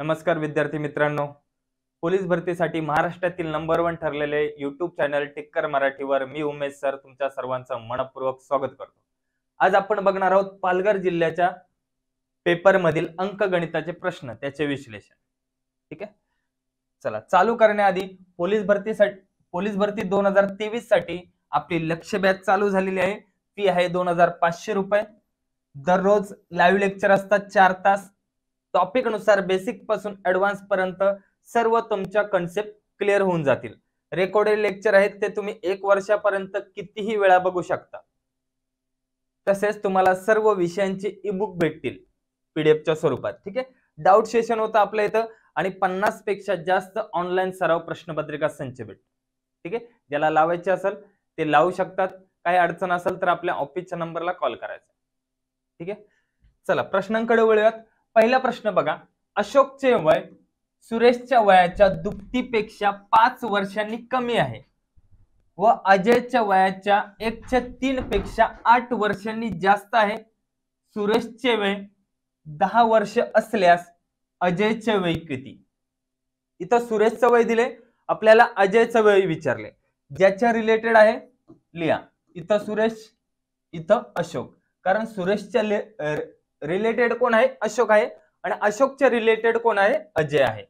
नमस्कार विद्यार्थी मित्रांनो पोलीस भरतीसाठी महाराष्ट्रातील नंबर वन ठरलेले युट्यूब चॅनल टिक्कर मराठीवर मी उमेश सर तुमच्या सर्वांचं मनपूर्वक स्वागत करतो आज आपण बघणार आहोत पालघर जिल्ह्याच्या पेपरमधील अंक गणिताचे प्रश्न त्याचे विश्लेषण ठीक आहे चला चालू करण्याआधी पोलीस भरतीसाठी पोलीस भरती दोन हजार तेवीस साठी आपली लक्ष बॅच चालू झालेली आहे फी आहे दोन हजार पाचशे रुपये दररोज लाईव्ह लेक्चर असतात चार तास टॉपिक नुसार बेसिक पासून ऍडव्हान्स पर्यंत सर्व तुमच्या कन्सेप्ट क्लिअर होऊन जातील रेकॉर्डेड लेक्चर आहेत ते तुम्ही एक वर्षापर्यंत कितीही वेळा बघू शकता तसेच तुम्हाला सर्व विषयांची ईबुक भेटतील पीडीएफच्या स्वरूपात ठीक आहे डाऊट सेशन होतं आपल्या इथं आणि पन्नास पेक्षा जास्त ऑनलाईन सराव प्रश्नपत्रिका संच भेट ठीक आहे ज्याला लावायचे असेल ते लावू शकतात काही अडचण असेल तर आपल्या ऑफिसच्या नंबरला कॉल करायचा ठीक आहे चला प्रश्नांकडे वळूयात पहिला प्रश्न बघा अशोकचे वय सुरेशच्या वयाच्या दुप्पटीपेक्षा पाच वर्षांनी कमी आहे व अजयच्या वयाच्या एकशे तीन पेक्षा आठ वर्षांनी जास्त आहे सुरेशचे वय दहा वर्ष असल्यास अजयचे वय किती इथं सुरेशचं वय दिले आपल्याला अजयचं वय विचारले ज्याच्या रिलेटेड आहे लिया इथं सुरेश इथं अशोक कारण सुरेशच्या रिलेटेड कोण आहे अशोक आहे आणि अशोकच्या रिलेटेड कोण आहे अजय आहे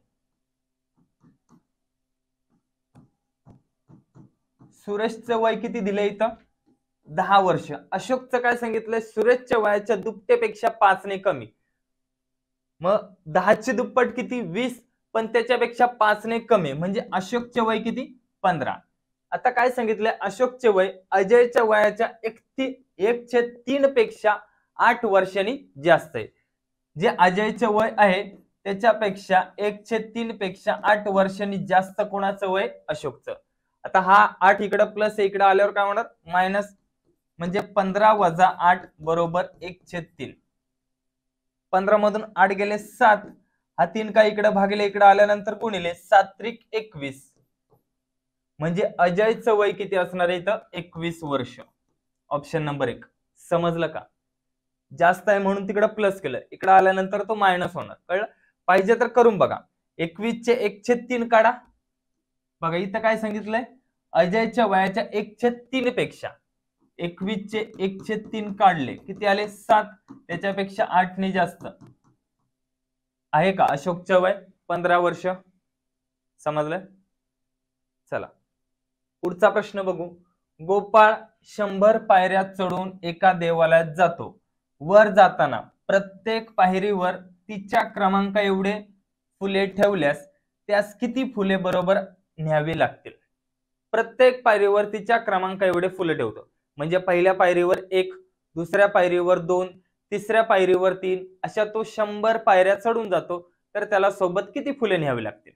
सुरेशचं वय किती दिलं इथं दहा वर्ष अशोकचं काय सांगितलंय सुरेशच्या वयाच्या दुपटेपेक्षा पाचने कमी मग दहाची दुप्पट किती वीस पण त्याच्यापेक्षा पाचने कमी म्हणजे अशोकचे वय किती पंधरा आता काय सांगितलंय अशोकचे वय अजयच्या वयाच्या एक एकशे तीन पेक्षा आठ वर्षांनी जास्त आहे जे अजयचं वय आहे त्याच्यापेक्षा एकशे तीन पेक्षा आठ वर्षांनी जास्त कोणाचं वय अशोकचं आता हा आठ इकडं प्लस इकडे आल्यावर काय म्हणत मायनस म्हणजे पंधरा वजा आठ बरोबर एकशे तीन पंधरा मधून आठ गेले सात हा तीन का इकडे भागले इकडे आल्यानंतर गुणिले सात्रिक एकवीस म्हणजे अजयचं वय किती असणार आहे इथं एकवीस वर्ष ऑप्शन नंबर एक समजलं का जास्त आहे म्हणून तिकडं प्लस केलं इकडं आल्यानंतर तो मायनस होणार कळलं पाहिजे तर करून बघा एकवीसचे एक छेद तीन काढा बघा इथं काय सांगितलंय अजयच्या वयाच्या एकशे तीन पेक्षा एकवीसचे एक छेद तीन काढले किती आले सात त्याच्यापेक्षा आठ ने जास्त आहे का अशोकचं वय पंधरा वर्ष समजलं चला पुढचा प्रश्न बघू गोपाळ शंभर पायऱ्या चढून एका देवालयात जातो वर जाताना प्रत्येक पायरीवर तिच्या क्रमांका एवढे फुले ठेवल्यास त्यास किती फुले बरोबर न्यावी लागतील प्रत्येक पायरीवर तिच्या क्रमांका एवढे फुले ठेवतो म्हणजे पहिल्या पायरीवर एक दुसऱ्या पायरीवर दोन तिसऱ्या पायरीवर तीन अशा तो शंभर पायऱ्या चढून जातो तर त्याला सोबत किती फुले न्यावी लागतील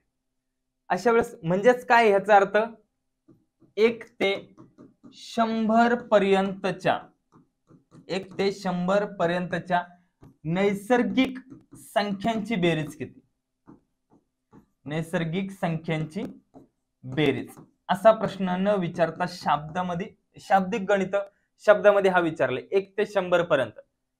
अशा वेळेस म्हणजेच काय ह्याचा अर्थ एक ते शंभर पर्यंतच्या एक ते शंभर पर्यंतच्या नैसर्गिक संख्यांची बेरीज किती नैसर्गिक संख्यांची बेरीज असा प्रश्न न विचारता शाब्दामध्ये शाब्दिक गणित शब्दामध्ये हा विचारले एक ते शंभर पर्यंत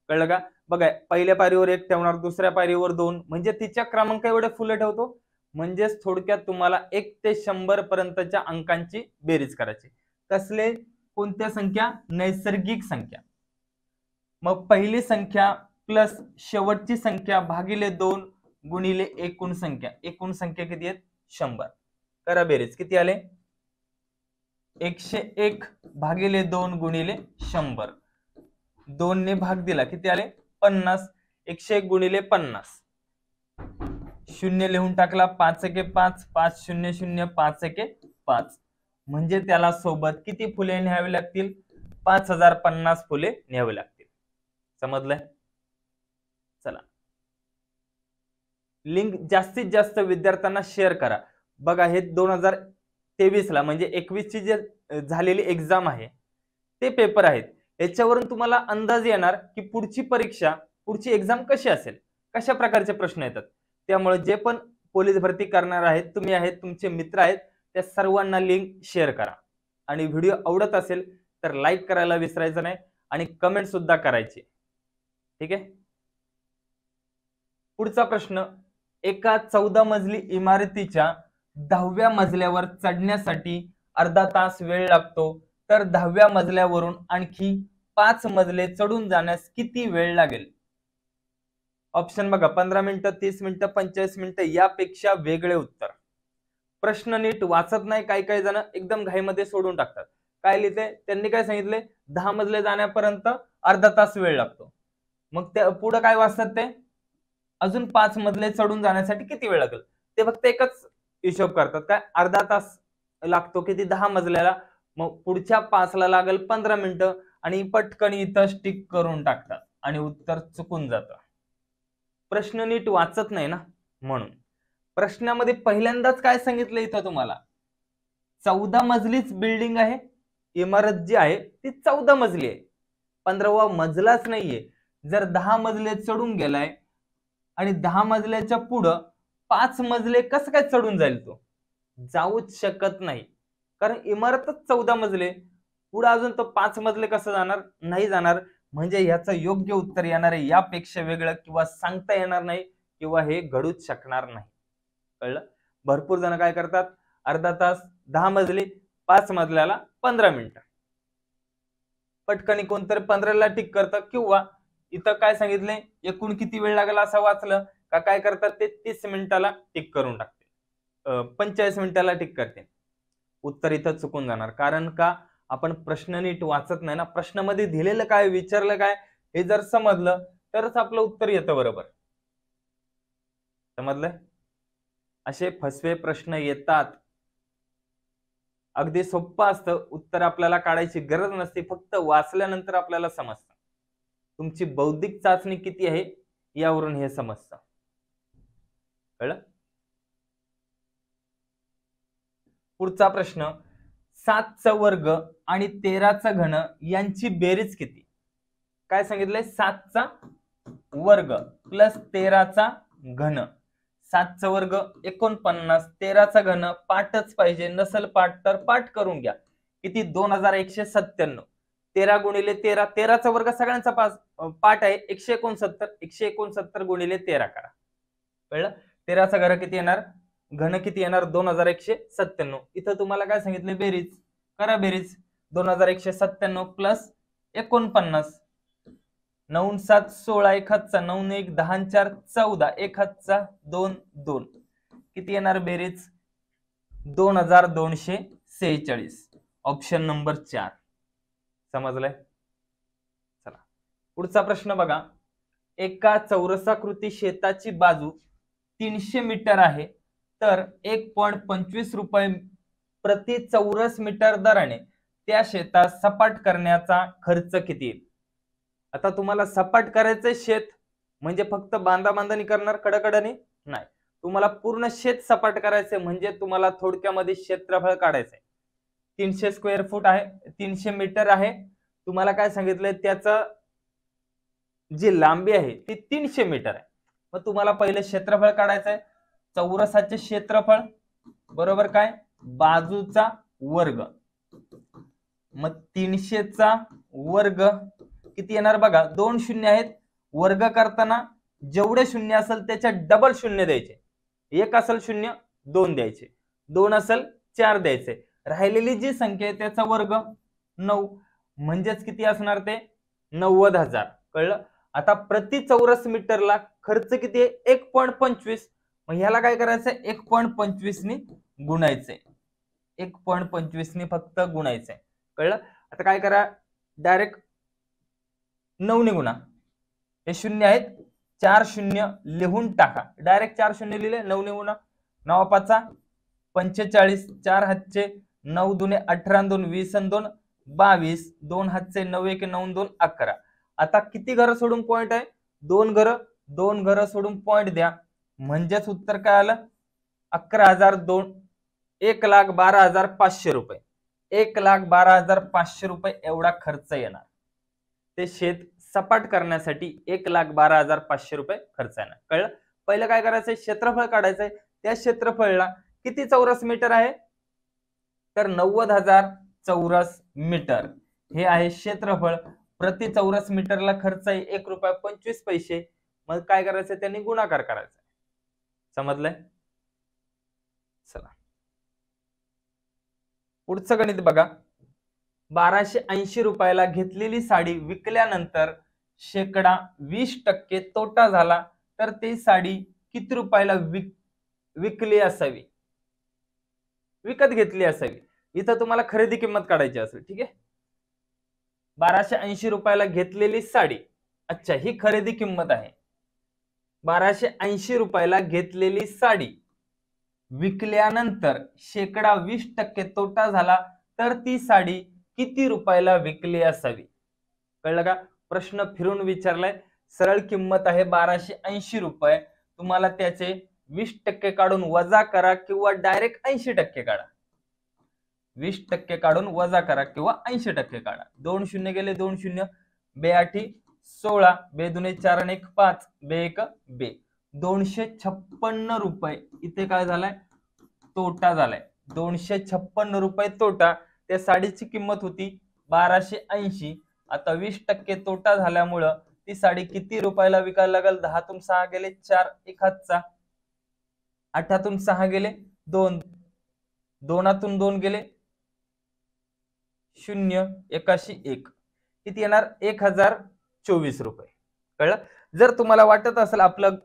कळलं का बघा पहिल्या पायरीवर एक ठेवणार दुसऱ्या पायरीवर दोन म्हणजे तिच्या क्रमांक एवढे फुले ठेवतो म्हणजेच थोडक्यात तुम्हाला एक ते शंभर पर्यंतच्या अंकांची बेरीज करायची कसले कोणत्या संख्या नैसर्गिक संख्या मग पहिली संख्या प्लस शेवटची संख्या भागिले दोन गुणिले एकूण संख्या एकूण संख्या किती आहेत शंभर करा बेरीज किती आले एकशे एक भागिले दोन गुणिले शंभर दोनने भाग दिला किती आले पन्नास एकशे एक गुणिले पन्नास शून्य लिहून टाकला पाच एके पाच पाच शून्य शून्य पाच एके पाच म्हणजे त्याला सोबत किती फुले न्यावी लागतील पाच हजार पन्नास फुले न्यावी लागतील समजलंय चला लिंक जास्तीत जास्त विद्यार्थ्यांना शेअर करा बघा हे दोन हजार तेवीसला म्हणजे ची जे झालेली एक्झाम आहे ते पेपर आहेत याच्यावरून तुम्हाला अंदाज येणार की पुढची परीक्षा पुढची एक्झाम कशी असेल कशा प्रकारचे प्रश्न येतात त्यामुळे जे पण पोलीस भरती करणार आहेत तुम्ही आहेत तुमचे मित्र आहेत त्या सर्वांना लिंक शेअर करा आणि व्हिडिओ आवडत असेल तर लाईक करायला विसरायचं नाही आणि कमेंट सुद्धा करायची ठीक आहे पुढचा प्रश्न एका चौदा मजली इमारतीच्या दहाव्या मजल्यावर चढण्यासाठी अर्धा तास वेळ लागतो तर दहाव्या मजल्यावरून आणखी पाच मजले चढून जाण्यास किती वेळ लागेल ऑप्शन बघा पंधरा मिनिटं तीस मिनिटं पंचेचाळीस मिनिटं यापेक्षा वेगळे उत्तर प्रश्न नीट वाचत नाही काही काही जण एकदम घाईमध्ये सोडून टाकतात काय लिहिते त्यांनी काय सांगितले दहा मजले जाण्यापर्यंत अर्धा तास वेळ लागतो मग त्या पुढं काय वाचतात ते अजून पाच मजले चढून जाण्यासाठी किती वेळ लागेल ते फक्त एकच हिशोब करतात काय अर्धा तास लागतो किती दहा मजल्याला मग पुढच्या पाचला लागेल पंधरा मिनिटं आणि पटकन इथं स्टिक करून टाकतात आणि उत्तर चुकून जात प्रश्न नीट वाचत नाही ना म्हणून प्रश्नामध्ये पहिल्यांदाच काय सांगितलं इथं तुम्हाला चौदा मजलीच बिल्डिंग आहे इमारत जी आहे ती चौदा मजली आहे पंधरावा मजलाच नाहीये जर दहा मजले चढून गेलाय आणि दहा मजल्याच्या पुढं पाच मजले कसं काय चढून जाईल तो जाऊच शकत नाही कारण इमारतच चौदा मजले पुढं अजून तो पाच मजले कसं जाणार नाही जाणार म्हणजे ह्याचं योग्य उत्तर येणार आहे यापेक्षा वेगळं किंवा सांगता येणार नाही किंवा हे घडूच शकणार नाही कळलं भरपूर जण काय करतात अर्धा तास दहा मजले पाच मजल्याला पंधरा मिनिटं पटकनी कोणतरी पंधराला टिक करतं किंवा इथं काय सांगितलंय एकूण किती वेळ लागला असं वाचलं का काय करतात ते तीस मिनिटाला टिक करून टाकते पंचेचाळीस मिनिटाला टिक करते उत्तर इथं चुकून जाणार कारण का आपण प्रश्न नीट वाचत नाही ना प्रश्नामध्ये दिलेलं काय विचारलं काय हे जर समजलं तरच आपलं उत्तर येतं बरोबर समजलं असे फसवे प्रश्न येतात अगदी सोप्पं असतं उत्तर आपल्याला काढायची गरज नसते फक्त वाचल्यानंतर आपल्याला समजतं तुमची बौद्धिक चाचणी किती आहे यावरून हे समजतं कळलं पुढचा प्रश्न सातचा वर्ग आणि तेराचा घन यांची बेरीज किती काय सांगितलंय सातचा वर्ग प्लस तेराचा घन सातचा वर्ग एकोणपन्नास तेराचा घन पाठच पाहिजे नसल पाठ तर पाठ करून घ्या किती दोन हजार एकशे सत्त्याण्णव तेरा गुणिले तेरा तेराचा वर्ग सगळ्यांचा पास पाठ आहे एकशे एकोणसत्तर एकशे एकोणसत्तर गुणिले तेरा करा कळलं तेराचा घर किती येणार घन किती येणार दोन हजार एकशे सत्त्याण्णव इथं तुम्हाला काय सांगितलं बेरीज करा बेरीज दोन हजार एकशे सत्त्याण्णव प्लस एकोणपन्नास नऊ सात सोळा एक हातचा नऊ एक दहा चार चौदा एक हातचा दोन दोन किती येणार बेरीज दोन हजार दोनशे सेहेचाळीस ऑप्शन नंबर चार समजलंय चला पुढचा प्रश्न बघा एका चौरसाकृती शेताची बाजू तीनशे मीटर आहे तर एक पॉइंट पंचवीस रुपये प्रति चौरस मीटर दराने त्या शेतात सपाट करण्याचा खर्च किती येईल आता तुम्हाला सपाट करायचे शेत म्हणजे फक्त बांधा बांधणी करणार कडकडणी नाही तुम्हाला पूर्ण शेत सपाट करायचंय म्हणजे तुम्हाला थोडक्यामध्ये क्षेत्रफळ काढायचंय तीनशे स्क्वेअर फूट आहे तीनशे मीटर आहे तुम्हाला काय सांगितलंय त्याचं जी लांबी आहे ती तीनशे मीटर आहे मग तुम्हाला पहिले क्षेत्रफळ काढायचं आहे चौरसाचे क्षेत्रफळ बरोबर काय बाजूचा वर्ग मग तीनशेचा वर्ग किती येणार बघा दोन शून्य आहेत वर्ग करताना जेवढे शून्य असेल त्याच्या डबल शून्य द्यायचे एक असेल शून्य दोन द्यायचे दोन असेल चार द्यायचे राहिलेली जी संख्या आहे त्याचा वर्ग नऊ म्हणजेच किती असणार ते नव्वद हजार कळलं आता प्रति चौरस मीटरला खर्च किती आहे एक पॉईंट पंचवीस मग ह्याला काय करायचंय एक पॉईंट पंचवीसनी गुणायचंय एक पॉईंट पंचवीसनी फक्त गुणायचंय कळलं आता काय करा डायरेक्ट नऊ गुणा हे शून्य आहेत चार शून्य लिहून टाका डायरेक्ट चार शून्य लिहिले नऊ गुणा नवा पाचा पंचेचाळीस चार हातचे नऊ दुने अठरा दोन वीस दोन बावीस दोन हातचे नऊ एक नऊ दोन अकरा आता किती घर सोडून पॉइंट आहे दोन घर दोन घर सोडून पॉइंट द्या म्हणजेच उत्तर काय आलं अकरा हजार दोन एक लाख बारा हजार पाचशे रुपये एक लाख बारा हजार पाचशे रुपये एवढा खर्च येणार ते शेत सपाट करण्यासाठी एक लाख बारा हजार पाचशे रुपये खर्च येणार कळलं पहिलं काय करायचंय क्षेत्रफळ काढायचंय त्या क्षेत्रफळला किती चौरस मीटर आहे तर नव्वद हजार चौरस मीटर हे आहे क्षेत्रफळ प्रति चौरस मीटरला खर्च आहे एक रुपया पंचवीस पैसे मग काय करायचं त्यांनी गुणाकार करायचा समजलंय चला पुढचं गणित बघा बाराशे ऐंशी रुपयाला घेतलेली साडी विकल्यानंतर शेकडा वीस टक्के तोटा झाला तर ती साडी किती रुपयाला विक विकली असावी विकत घेतली असावी इथं तुम्हाला खरेदी किंमत काढायची असेल ठीक आहे बाराशे ऐंशी रुपयाला घेतलेली साडी अच्छा ही खरेदी किंमत आहे बाराशे ऐंशी रुपयाला घेतलेली साडी विकल्यानंतर शेकडा वीस टक्के तोटा झाला तर ती साडी किती रुपयाला विकली असावी कळलं का प्रश्न फिरून विचारलाय सरळ किंमत आहे बाराशे ऐंशी रुपये तुम्हाला त्याचे वीस टक्के काढून वजा करा किंवा डायरेक्ट ऐंशी टक्के काढा वीस टक्के काढून वजा करा किंवा ऐंशी टक्के काढा दोन शून्य गेले दोन शून्य बे आठी सोळा बे दुने चार आणि एक पाच बे एक बे दोनशे छप्पन्न रुपये इथे काय झालाय तोटा झालाय दोनशे छप्पन्न रुपये तोटा त्या साडीची किंमत होती बाराशे ऐंशी आता वीस टक्के तोटा झाल्यामुळं ती साडी किती रुपयाला विकायला लागेल दहातून सहा गेले चार एक हातचा आठातून सहा गेले दोन दोनातून दोन गेले शून्य एकाशी एक किती येणार एक हजार चोवीस रुपये कळलं जर तुम्हाला वाटत असेल आपलं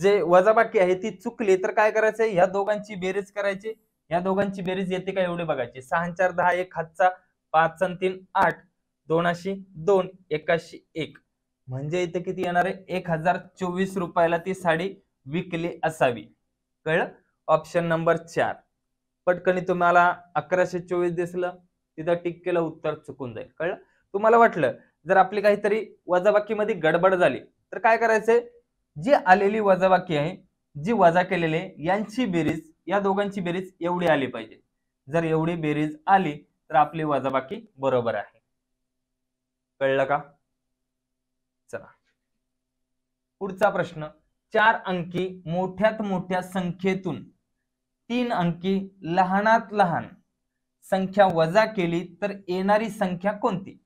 जे वजाबाकी आहे ती चुकली तर काय करायचं ह्या दोघांची बेरीज करायची या दोघांची बेरीज येते का एवढे बघायची सहा चार दहा एक हातचा पाच तीन आठ दोनाशी दोन एकाशी एक म्हणजे इथे किती येणार आहे एक हजार चोवीस रुपयाला ती साडी विकली असावी कळलं ऑप्शन नंबर चार पटकनी तुम्हाला अकराशे चोवीस दिसलं तिथं टिक केलं उत्तर चुकून जाईल कळलं तुम्हाला वाटलं जर आपली काहीतरी वजाबाकीमध्ये गडबड झाली तर काय करायचंय जी आलेली वजाबाकी आहे जी वजा केलेली आहे यांची बेरीज या दोघांची बेरीज एवढी आली पाहिजे जर एवढी बेरीज आली तर आपली वजाबाकी बरोबर आहे कळलं का चला पुढचा प्रश्न चार अंकी मोठ्यात मोठ्या संख्येतून तीन अंकी लहानात लहान संख्या वजा केली तर येणारी संख्या कोणती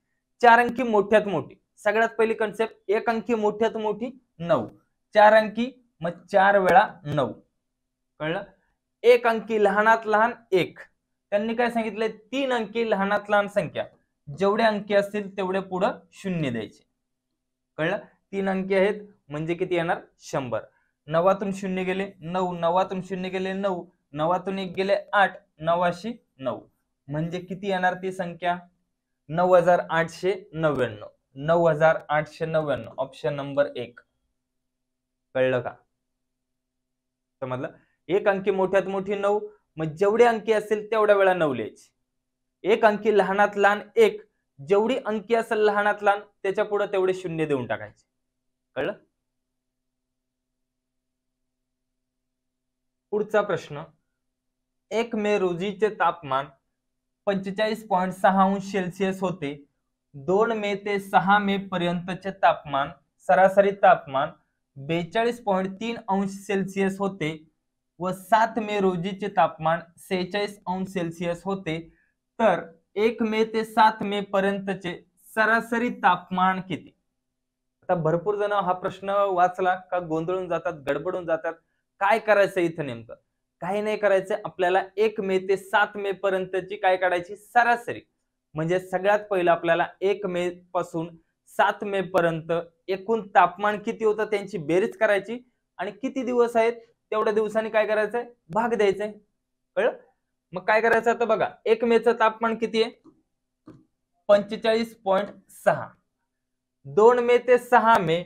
चार अंकी मोठ्यात मोठी सगळ्यात पहिली कन्सेप्ट एक अंकी मोठ्यात मोठी नऊ चार अंकी मग चार वेळा नऊ कळलं एक अंकी लहानात लहान एक त्यांनी काय सांगितलंय तीन अंकी लहानात लहान संख्या जेवढे अंकी असतील तेवढे पुढं शून्य द्यायचे कळलं तीन अंकी आहेत म्हणजे किती येणार शंभर नवातून शून्य गेले नऊ नवातून शून्य गेले नऊ नवातून एक गेले आठ नवाशी नऊ म्हणजे किती येणार ती संख्या नऊ हजार आठशे नव्याण्णव नऊ हजार आठशे नव्याण्णव ऑप्शन नंबर एक कळलं का समजलं एक अंकी मोठ्यात मोठी नऊ मग जेवढे अंकी असेल तेवढ्या वेळा नऊ लिहायची एक अंकी लहानात लहान एक जेवढी अंकी असेल लहानात लहान त्याच्या पुढे तेवढे शून्य देऊन टाकायचे कळलं पुढचा प्रश्न एक मे रोजीचे तापमान पंचेचाळीस पॉईंट सहा अंश सेल्सिअस होते दोन मे ते सहा मे पर्यंतचे तापमान सरासरी तापमान बेचाळीस पॉइंट तीन अंश सेल्सिअस होते व सात मे रोजीचे तापमान सेहेचाळीस अंश सेल्सिअस होते तर एक मे ते सात मे पर्यंतचे सरासरी तापमान किती आता भरपूर जण हा प्रश्न वाचला का गोंधळून जातात गडबडून जातात काय करायचं इथं नेमकं काही नाही करायचं आपल्याला एक मे ते सात मे पर्यंतची काय काढायची सरासरी म्हणजे सगळ्यात पहिलं आपल्याला एक मे पासून सात मे पर्यंत एकूण तापमान किती होतं त्यांची बेरीज करायची आणि किती दिवस आहेत तेवढ्या दिवसांनी काय करायचंय भाग द्यायचंय कळलं मग काय करायचं आता बघा एक मेचं तापमान किती आहे पंचेचाळीस पॉईंट सहा दोन मे ते सहा मे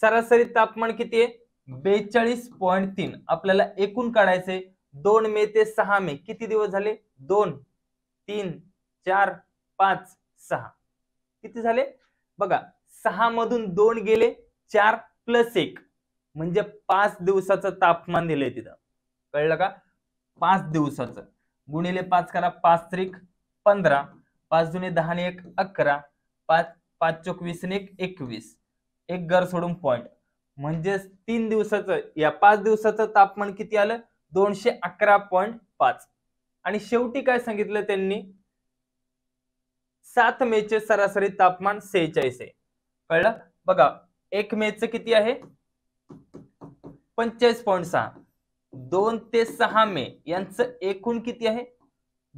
सरासरी तापमान किती आहे बेचाळीस पॉईंट तीन आपल्याला एकूण काढायचे दोन मे ते सहा मे किती दिवस झाले दोन तीन चार पाच सहा किती झाले बघा सहा मधून दोन गेले चार प्लस एक म्हणजे पाच दिवसाचं तापमान दिलंय तिथं कळलं का पाच दिवसाचं गुणिले पाच करा पाच त्रिक पंधरा पाच जुने दहाने एक अकरा पाच पाच चोक ने एकवीस एक घर सोडून पॉईंट म्हणजेच तीन दिवसाचं या पाच दिवसाचं तापमान किती आलं दोनशे अकरा पॉईंट पाच आणि शेवटी काय सांगितलं त्यांनी सात मे चे सरासरी तापमान सेहेचाळीस आहे कळलं बघा एक मे च किती आहे पंचेचाळीस पॉईंट सहा दोन ते सहा मे यांचं एकूण किती आहे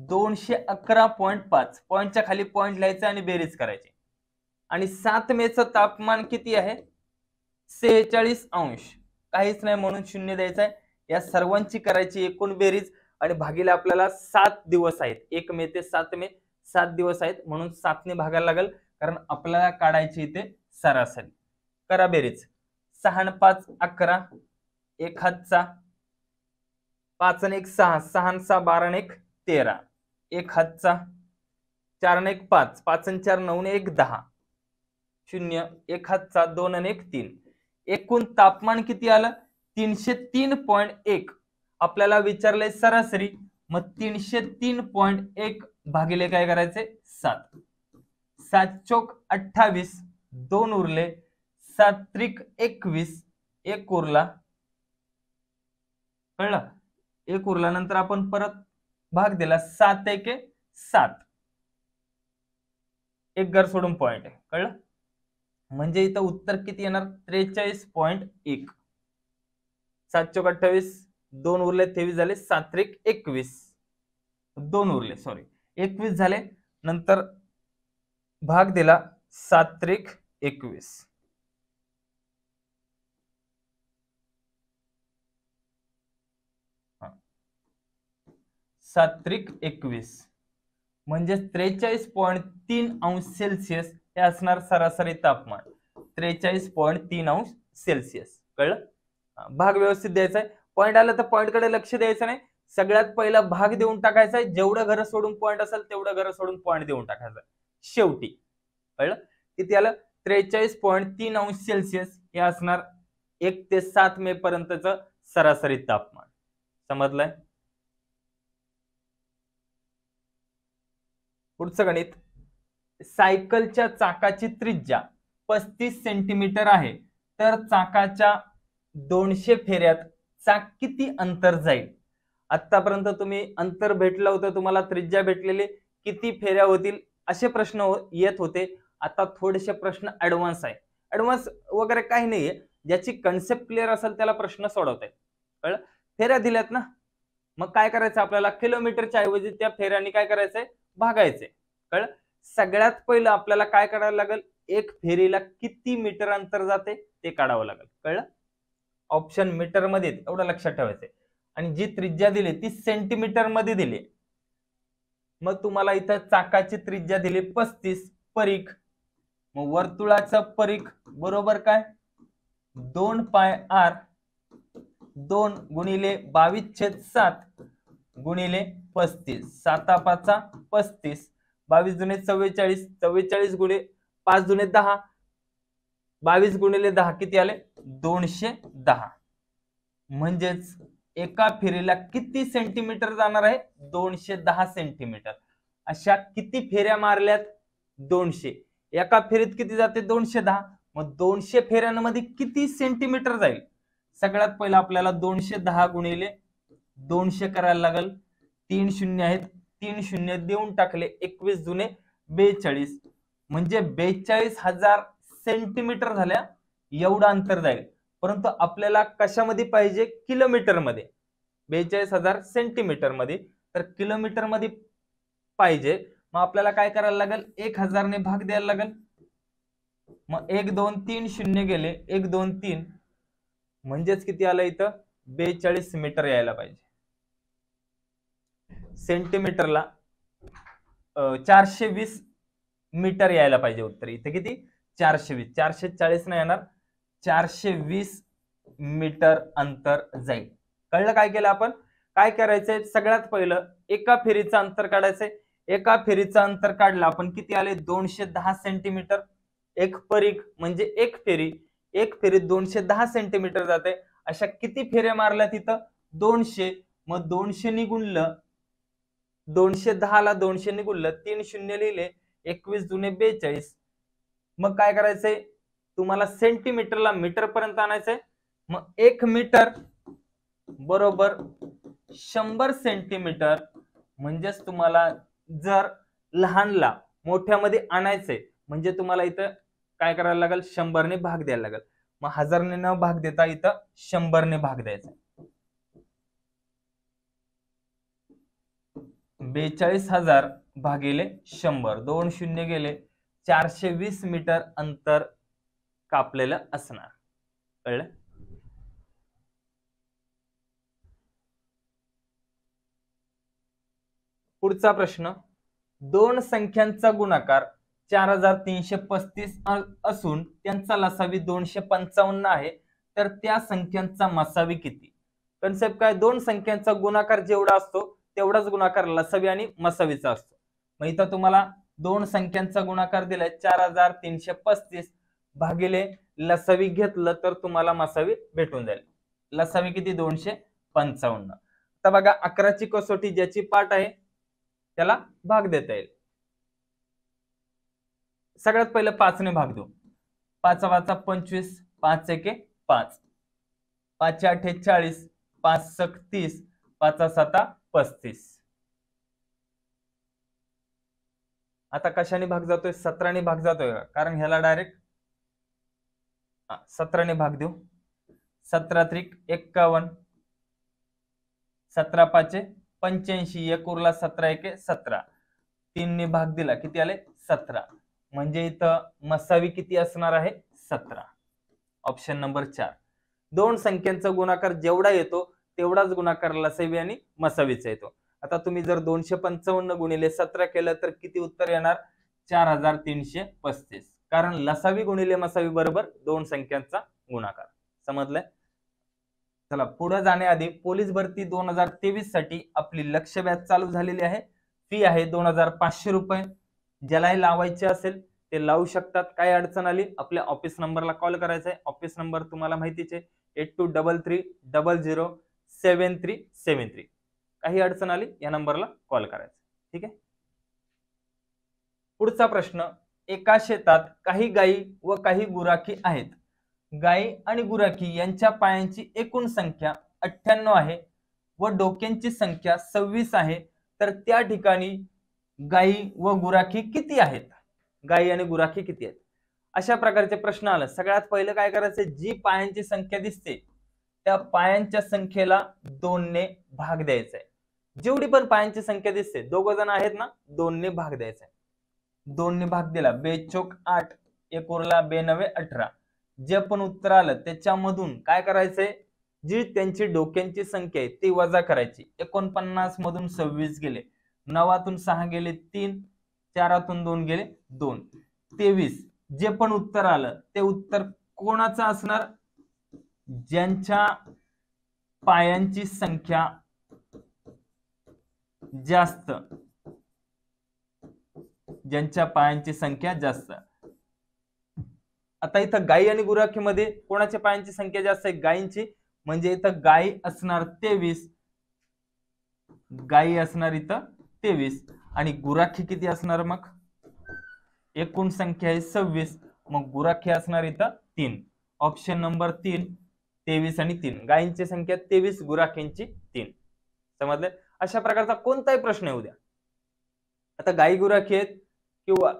दोनशे अकरा पॉईंट पाच पॉईंटच्या खाली पॉईंट लिहायचं आणि बेरीज करायची आणि सात मेचं तापमान किती आहे सेहेचाळीस अंश काहीच नाही म्हणून शून्य द्यायचं आहे या सर्वांची करायची एकूण बेरीज आणि भागीला आपल्याला सात दिवस आहेत एक मे ते सात मे सात दिवस आहेत म्हणून सातने भागायला लागेल कारण आपल्याला काढायची इथे सरासरी करा बेरीज सहा पाच अकरा एक हातचा पाच आणि एक सहा सहा सहा बारा एक तेरा एक हातचा चार एक पाच पाच चार नऊ एक दहा शून्य एक हातचा दोन एक तीन एकूण तापमान किती आलं तीनशे तीन पॉईंट एक आपल्याला विचारलंय सरासरी मग तीनशे तीन पॉईंट एक भागिले काय करायचे सात सात चोक अठ्ठावीस दोन उरले सात त्रिक एकवीस एक उरला कळलं एक उरला नंतर आपण परत भाग दिला सात एके सात एक घर सोडून पॉइंट आहे कळलं म्हणजे इथं उत्तर किती येणार त्रेचाळीस पॉईंट एक सात चौक अठ्ठावीस दोन उरले तेवीस झाले सात्रिक एकवीस दोन उरले सॉरी एकवीस झाले नंतर भाग दिला सात्रिक एकवीस सात्रिक एकवीस म्हणजे त्रेचाळीस पॉईंट तीन अंश सेल्सिअस हे असणार सरासरी तापमान त्रेचाळीस पॉईंट तीन अंश सेल्सिअस कळलं भाग व्यवस्थित द्यायचा आहे पॉईंट आला तर पॉईंट कडे लक्ष द्यायचं नाही सगळ्यात पहिला भाग देऊन टाकायचा आहे जेवढं घर सोडून पॉईंट असेल तेवढं घर सोडून पॉईंट देऊन टाकायचा शेवटी कळलं किती आलं त्रेचाळीस पॉईंट तीन अंश सेल्सिअस हे असणार एक ते सात मे पर्यंतचं सरासरी तापमान समजलंय पुढचं गणित सायकलच्या चाकाची त्रिज्या पस्तीस सेंटीमीटर आहे तर चाकाच्या दोनशे फेऱ्यात चाक किती अंतर जाईल आतापर्यंत तुम्ही अंतर भेटलं होतं तुम्हाला त्रिज्या भेटलेले किती फेऱ्या होतील असे प्रश्न हो- येत होते आता थोडेसे प्रश्न ऍडव्हान्स आहे ऍडव्हान्स वगैरे काही नाहीये ज्याची कन्सेप्ट क्लिअर असेल त्याला प्रश्न सोडवताय कळ फेऱ्या दिल्यात ना मग काय करायचं आपल्याला किलोमीटरच्या ऐवजी त्या फेऱ्याने काय करायचंय भागायचंय कळ सगळ्यात पहिलं आपल्याला काय करावं लागेल एक फेरीला किती मीटर अंतर जाते ते काढावं लागेल कळलं ऑप्शन मीटर मध्ये एवढं लक्षात ठेवायचंय आणि जी त्रिज्या दिली ती सेंटीमीटर मध्ये दिली मग तुम्हाला इथं चाकाची त्रिज्या दिली पस्तीस परीख मग वर्तुळाचं परीख बरोबर काय दोन पाय आर दोन गुणिले बावीस छेद सात गुणिले पस्तीस सातापाचा पस्तीस बावीस जुने चव्वेचाळीस चव्वेचाळीस गुणे पाच जुने दहा बावीस गुणिले दहा किती आले दोनशे दहा म्हणजेच एका फेरीला किती सेंटीमीटर जाणार आहे दोनशे दहा सेंटीमीटर अशा किती फेऱ्या मारल्यात दोनशे एका फेरीत किती जाते दोनशे दहा मग दोनशे फेऱ्यांमध्ये किती सेंटीमीटर जाईल सगळ्यात पहिला आपल्याला दोनशे दहा गुणिले दोनशे करायला लागेल तीन शून्य आहेत तीन शून्य देऊन टाकले एकवीस जुने बेचाळीस म्हणजे बेचाळीस हजार सेंटीमीटर झाल्या एवढं अंतर जाईल परंतु आपल्याला कशामध्ये पाहिजे मध्ये बेचाळीस हजार सेंटीमीटर मध्ये तर किलोमीटर मध्ये पाहिजे मग आपल्याला काय करायला लागेल एक हजारने भाग द्यायला लागेल मग एक दोन तीन शून्य गेले एक दोन तीन म्हणजेच किती आलं इथं बेचाळीस मीटर यायला पाहिजे सेंटीमीटरला चारशे वीस मीटर यायला पाहिजे उत्तर इथे किती चारशे वीस चारशे चाळीस नाही येणार चारशे वीस मीटर अंतर जाईल कळलं काय केलं आपण काय करायचंय सगळ्यात पहिलं एका फेरीचं अंतर काढायचंय एका फेरीचं अंतर काढलं आपण किती आले दोनशे दहा सेंटीमीटर एक परीख म्हणजे एक फेरी एक फेरी दोनशे दहा सेंटीमीटर जाते अशा किती फेऱ्या मारल्या तिथं दोनशे मग दोनशे निगुणलं दोनशे दहाला दोनशे ने तीन शून्य लिहिले एकवीस जुने बेचाळीस मग काय करायचंय तुम्हाला सेंटीमीटरला मीटर पर्यंत आणायचंय मग एक मीटर बरोबर शंभर सेंटीमीटर म्हणजेच तुम्हाला जर लहानला मोठ्यामध्ये आणायचंय म्हणजे तुम्हाला इथं काय करायला लागेल शंभरने भाग द्यायला लागेल मग हजारने न भाग देता इथं शंभरने भाग द्यायचा बेचाळीस हजार भागिले शंभर दोन शून्य गेले चारशे वीस मीटर अंतर कापलेलं असणार कळलं पुढचा प्रश्न दोन संख्यांचा गुणाकार चार हजार तीनशे पस्तीस असून त्यांचा लसावी दोनशे पंचावन्न आहे तर त्या संख्यांचा मसावी किती कन्सेप्ट काय दोन संख्यांचा गुणाकार जेवढा असतो तेवढाच गुणाकार लसवी आणि मसावीचा असतो मग इथं तुम्हाला दोन संख्यांचा गुणाकार दिलाय चार हजार तीनशे पस्तीस भागिले लसवी घेतलं तर तुम्हाला मसावी भेटून जाईल लसावी किती दोनशे पंचावन्न आता बघा अकराची कसोटी ज्याची पाठ आहे त्याला भाग देता येईल सगळ्यात पहिलं पाचने भाग देऊ पाच वाचा पंचवीस पाच एके पाच पाचशे अठ्ठेचाळीस पाच सक तीस पाच साता पस्तीस आता कशाने भाग जातोय सतराने भाग जातोय कारण ह्याला डायरेक्ट सतराने भाग देऊ सतरा त्रिक एक्कावन्न सतरा पाचे पंच्याऐंशी एक उरला सतरा एके सतरा तीनने भाग दिला किती आले सतरा म्हणजे इथं मसावी किती असणार आहे सतरा ऑप्शन नंबर चार दोन संख्यांचा गुणाकार जेवढा येतो तेवढाच गुणाकार लसावी आणि मसावीचा येतो आता तुम्ही जर दोनशे पंचावन्न गुणिले सतरा केलं तर किती उत्तर येणार चार हजार तीनशे पस्तीस कारण लसावी गुणिले मसावी बरोबर दोन संख्यांचा गुणाकार समजलंय चला पुढे जाण्याआधी पोलीस भरती दोन हजार तेवीस साठी आपली लक्ष बॅच चालू झालेली आहे फी आहे दोन हजार पाचशे रुपये ज्यालाही लावायचे असेल ते लावू शकतात काय अडचण आली आपल्या ऑफिस नंबरला कॉल करायचा आहे ऑफिस नंबर तुम्हाला माहितीच आहे eight two double three double zero seven three seven three काही अडचण आली या नंबरला कॉल करायचा ठीक आहे पुढचा प्रश्न एका शेतात काही गायी व काही गुराखी आहेत गायी आणि गुराखी यांच्या पायांची एकूण संख्या अठ्ठ्याण्णव आहे व डोक्यांची संख्या सव्वीस आहे तर त्या ठिकाणी गायी व गुराखी किती आहेत गायी आणि गुराखी किती आहेत अशा प्रकारचे प्रश्न आलं सगळ्यात पहिलं काय करायचं जी पायांची संख्या दिसते त्या पायांच्या संख्येला दोनने भाग द्यायचा आहे जेवढी पण पायांची संख्या दिसते दोघ जण आहेत ना दोनने भाग द्यायचा आहे दोनने भाग दिला बे चोक आठ एक उरला अठरा जे पण उत्तर आलं त्याच्यामधून काय करायचंय जी त्यांची डोक्यांची संख्या आहे ती वजा करायची एकोणपन्नास मधून सव्वीस गेले नवातून सहा गेले तीन चारातून दोन गेले दोन तेवीस जे पण उत्तर आलं ते उत्तर कोणाचं असणार ज्यांच्या पायांची संख्या जास्त ज्यांच्या पायांची संख्या जास्त आता इथं गायी आणि गुराखीमध्ये कोणाच्या पायांची संख्या जास्त आहे गायींची म्हणजे इथं गायी असणार तेवीस गायी असणार इथं तेवीस आणि गुराखी किती असणार मग एकूण संख्या आहे सव्वीस मग गुराखी असणार इथं तीन ऑप्शन नंबर तीन तेवीस आणि तीन गायींची संख्या तेवीस गुराख्यांची तीन समजले अशा प्रकारचा कोणताही प्रश्न येऊ द्या आता गाई गुराखी आहेत किंवा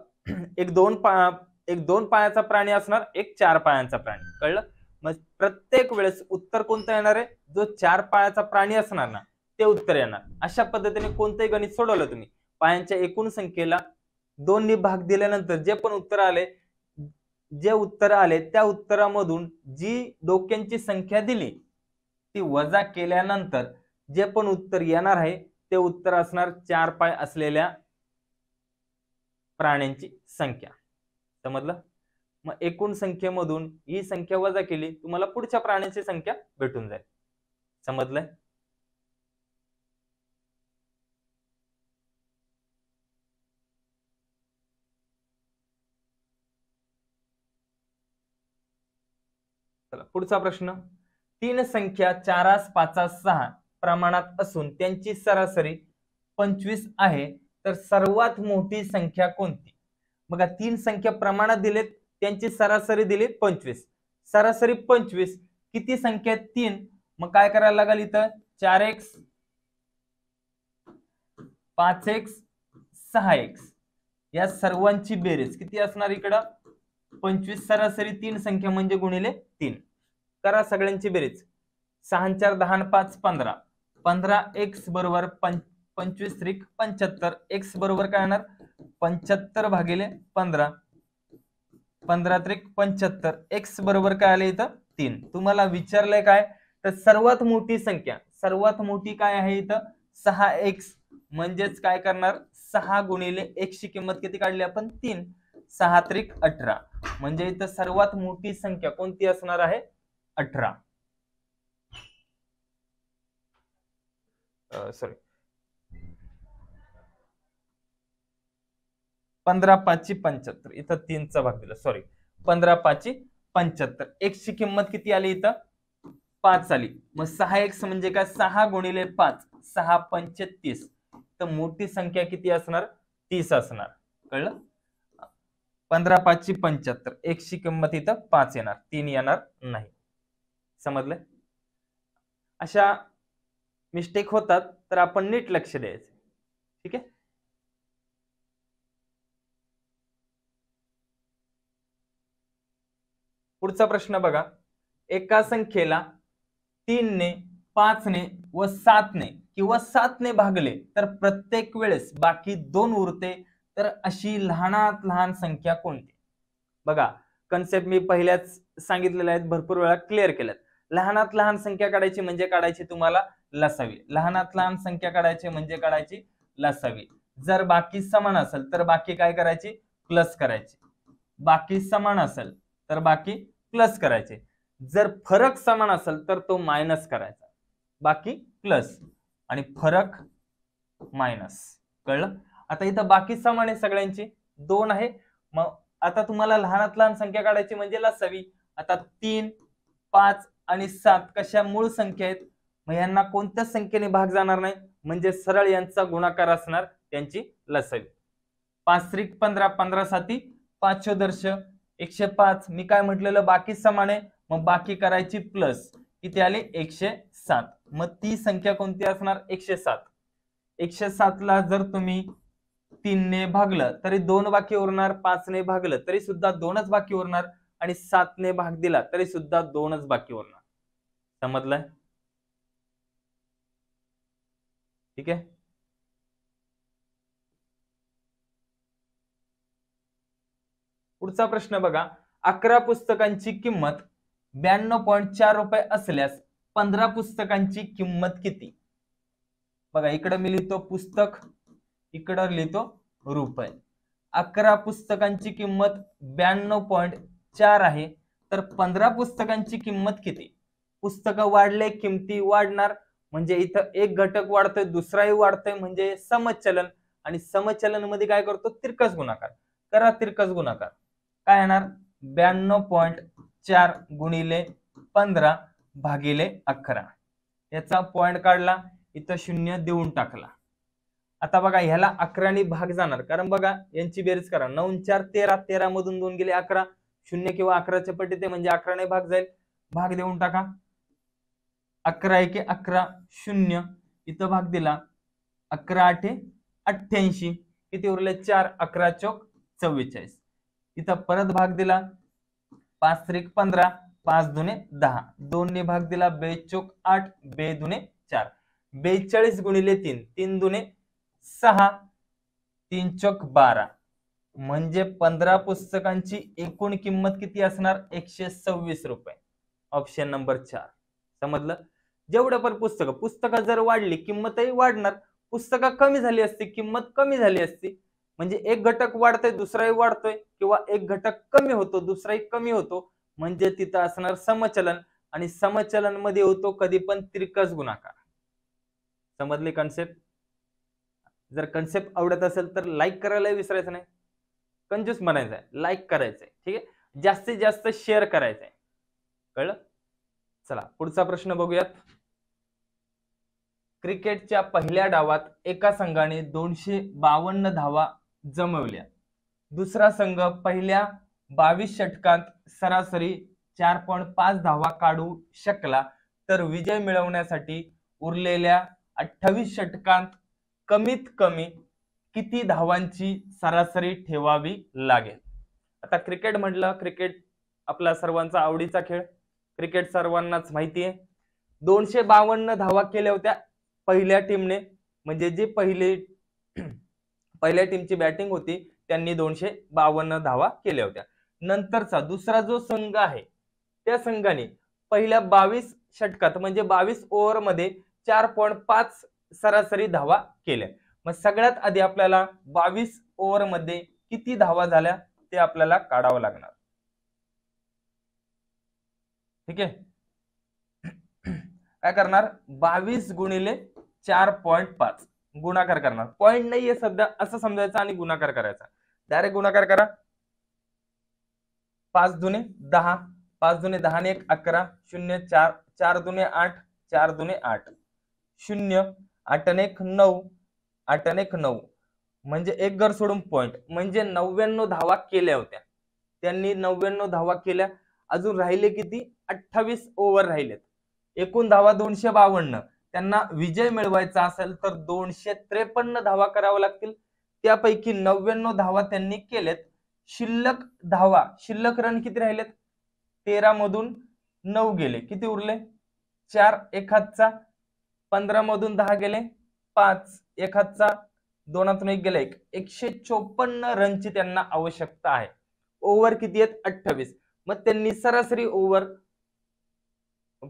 एक दोन पा एक दोन पायाचा प्राणी असणार एक चार पायांचा प्राणी कळलं मग प्रत्येक वेळेस उत्तर कोणतं येणार आहे जो चार पायाचा प्राणी असणार ना ते उत्तर येणार अशा पद्धतीने कोणतंही गणित सोडवलं तुम्ही पायांच्या एकूण संख्येला दोन भाग दिल्यानंतर जे पण उत्तर आले जे उत्तर आले त्या उत्तरामधून जी डोक्यांची संख्या दिली ती वजा केल्यानंतर जे पण उत्तर येणार आहे ते उत्तर असणार चार पाय असलेल्या प्राण्यांची संख्या समजलं मग एकूण संख्येमधून ही संख्या वजा केली तुम्हाला पुढच्या प्राण्यांची संख्या भेटून जाईल समजलंय चला पुढचा प्रश्न तीन संख्या चारास पाच सहा प्रमाणात असून त्यांची सरासरी पंचवीस आहे तर सर्वात मोठी संख्या कोणती बघा तीन संख्या प्रमाणात दिलेत त्यांची सरासरी दिली पंचवीस सरासरी पंचवीस किती संख्या तीन मग काय करायला लागेल इथं चार एक्स पाच एक्स सहा एक्स या सर्वांची बेरीज किती असणार इकडं पंचवीस सरासरी तीन संख्या म्हणजे गुणिले तीन करा सगळ्यांची बेरीज सहा चार दहा पाच पंधरा पंधरा एक्स बरोबर पंचवीस त्रिक पंच्याहत्तर एक्स बरोबर काय येणार पंच्याहत्तर भागिले पंधरा पंधरा त्रिक पंच्याहत्तर एक्स बरोबर काय आले इथं तीन तुम्हाला विचारलंय काय तर सर्वात मोठी संख्या सर्वात मोठी काय आहे इथं सहा एक्स म्हणजेच काय करणार सहा गुणिले एक्सची किंमत किती काढली आपण तीन सहा त्रिक अठरा म्हणजे इथं सर्वात मोठी संख्या कोणती असणार आहे अठरा सॉरी पंधरा पाचशे पंच्याहत्तर इथं तीनचा भाग दिला सॉरी पंधरा पाचशे पंच्याहत्तर एकची किंमत किती आली इथं पाच आली मग सहा एक्स म्हणजे काय सहा गुणिले पाच सहा पंच तीस तर मोठी संख्या किती असणार तीस असणार कळलं पंधरा पाचशे पंच्याहत्तर एकशे किंमत इथं पाच येणार तीन येणार नाही समजलं अशा मिस्टेक होतात तर आपण नीट लक्ष द्यायचं ठीक आहे पुढचा प्रश्न बघा एका संख्येला तीनने पाचने व सातने किंवा सातने भागले तर प्रत्येक वेळेस बाकी दोन उरते तर अशी लहानात लहान संख्या कोणती बघा कन्सेप्ट मी पहिल्याच सांगितलेल्या आहेत भरपूर वेळा क्लिअर केल्यात लहानात लहान संख्या काढायची म्हणजे काढायची तुम्हाला लसावी लहानात लहान संख्या काढायची म्हणजे काढायची लसावी जर बाकी समान असेल तर बाकी काय करायची प्लस करायची बाकी समान असेल तर बाकी प्लस करायचे जर फरक समान असेल तर तो मायनस करायचा बाकी प्लस आणि फरक मायनस कळलं आता इथं बाकी समान आहे सगळ्यांची दोन आहे मग आता तुम्हाला लहानात लहान संख्या काढायची म्हणजे लसावी आता तीन पाच आणि सात कशा मूळ संख्या आहेत मग यांना कोणत्या संख्येने भाग जाणार नाही म्हणजे सरळ यांचा गुणाकार असणार त्यांची लसावी पाच त्रिक पंधरा पंधरा साती दर्श एकशे पाच मी काय म्हटलेलं बाकी समान आहे मग बाकी करायची प्लस किती आले एकशे सात मग ती संख्या कोणती असणार एकशे सात एकशे सातला जर तुम्ही तीनने भागलं तरी दोन बाकी उरणार पाचने भागलं तरी सुद्धा दोनच बाकी उरणार आणि सातने भाग दिला तरी सुद्धा दोनच बाकी उरणार समजलंय ठीक आहे पुढचा प्रश्न बघा अकरा पुस्तकांची किंमत ब्याण्णव पॉईंट चार रुपये असल्यास पंधरा पुस्तकांची किंमत किती बघा इकडे मी लिहितो पुस्तक इकडं लिहितो रुपये अकरा पुस्तकांची किंमत ब्याण्णव पॉईंट चार आहे तर पंधरा पुस्तकांची किंमत किती पुस्तकं वाढले किमती वाढणार म्हणजे इथं एक घटक वाढतोय दुसराही वाढतोय म्हणजे समचलन आणि समचलन मध्ये काय करतो तिरकस गुणाकार करा तिरकस गुणाकार काय येणार ब्याण्णव पॉईंट चार गुणिले पंधरा भागिले अकरा याचा पॉईंट काढला इथं शून्य देऊन टाकला आता बघा ह्याला अकराने भाग जाणार कारण बघा यांची बेरीज करा नऊ चार तेरा तेरा मधून दोन गेले अकरा शून्य किंवा अकरा अकराच्या पटीत म्हणजे अकराने भाग जाईल भाग देऊन टाका अकरा एक अकरा शून्य इथं भाग दिला अकरा आठे अठ्ठ्याऐंशी किती उरले चार अकरा चौक चव्वेचाळीस इथं परत भाग दिला पाच त्रिक पंधरा पाच दुने दहा दोनने भाग दिला बे चौक आठ बे दुने चार बेचाळीस गुणिले तीन तीन दुने सहा तीन चोक बारा म्हणजे पंधरा पुस्तकांची एकूण किंमत किती असणार एकशे सव्वीस रुपये ऑप्शन नंबर चार समजलं जेवढं पण पुस्तक पुस्तकं जर वाढली किंमतही वाढणार पुस्तकं कमी झाली असती किंमत कमी झाली असती म्हणजे एक घटक वाढतोय दुसराही वाढतोय किंवा एक घटक कमी होतो दुसराही कमी होतो म्हणजे तिथं असणार समचलन आणि समचलन मध्ये होतो कधी पण तिरकस गुणाकार समजले कन्सेप्ट जर कन्सेप्ट आवडत असेल तर लाईक करायला विसरायचं नाही कंजूस म्हणायचं आहे लाईक करायचं आहे ठीक आहे जास्तीत जास्त शेअर करायचंय कळलं चला पुढचा प्रश्न बघूयात क्रिकेटच्या पहिल्या डावात एका संघाने दोनशे बावन्न धावा जमवल्या दुसरा संघ पहिल्या बावीस षटकांत सरासरी चार पॉईंट पाच धावा काढू शकला तर विजय मिळवण्यासाठी उरलेल्या अठ्ठावीस षटकांत कमीत कमी किती धावांची सरासरी ठेवावी लागेल आता क्रिकेट म्हटलं क्रिकेट आपला सर्वांचा आवडीचा खेळ क्रिकेट सर्वांनाच माहिती आहे दोनशे बावन्न धावा केल्या होत्या पहिल्या टीमने म्हणजे जे पहिले पहिल्या टीमची बॅटिंग होती त्यांनी दोनशे बावन्न धावा केल्या होत्या नंतरचा दुसरा जो संघ आहे त्या संघाने पहिल्या बावीस षटकात म्हणजे बावीस ओव्हरमध्ये चार पॉईंट पाच सरासरी धावा केल्या मग सगळ्यात आधी आपल्याला बावीस ओव्हरमध्ये किती धावा झाल्या ते आपल्याला काढावं लागणार ठीक आहे काय करणार बावीस गुणिले चार पॉईंट पाच गुणाकार करणार पॉईंट नाहीये सध्या असं समजायचं आणि गुणाकार करायचा डायरेक्ट गुणाकार करा पाच दुने दहा पाच दुने दहा ने एक अकरा शून्य चार चार दुने आठ चार दुने आठ शून्य आटनेक नऊ आटनेक नऊ म्हणजे एक घर सोडून पॉइंट म्हणजे नव्याण्णव धावा केल्या होत्या त्यांनी नव्याण्णव धावा केल्या अजून राहिले किती अठ्ठावीस ओव्हर राहिलेत एकूण धावा दोनशे बावन्न त्यांना विजय मिळवायचा असेल तर दोनशे त्रेपन्न धावा कराव्या लागतील त्यापैकी नव्याण्णव धावा त्यांनी केलेत शिल्लक धावा शिल्लक रन किती राहिलेत तेरा मधून नऊ गेले किती उरले चार एखादचा पंधरा मधून दहा गेले पाच एखादचा दोनातून एक गेला एक एकशे चोपन्न रनची त्यांना आवश्यकता आहे ओव्हर किती आहेत अठ्ठावीस मग त्यांनी सरासरी ओव्हर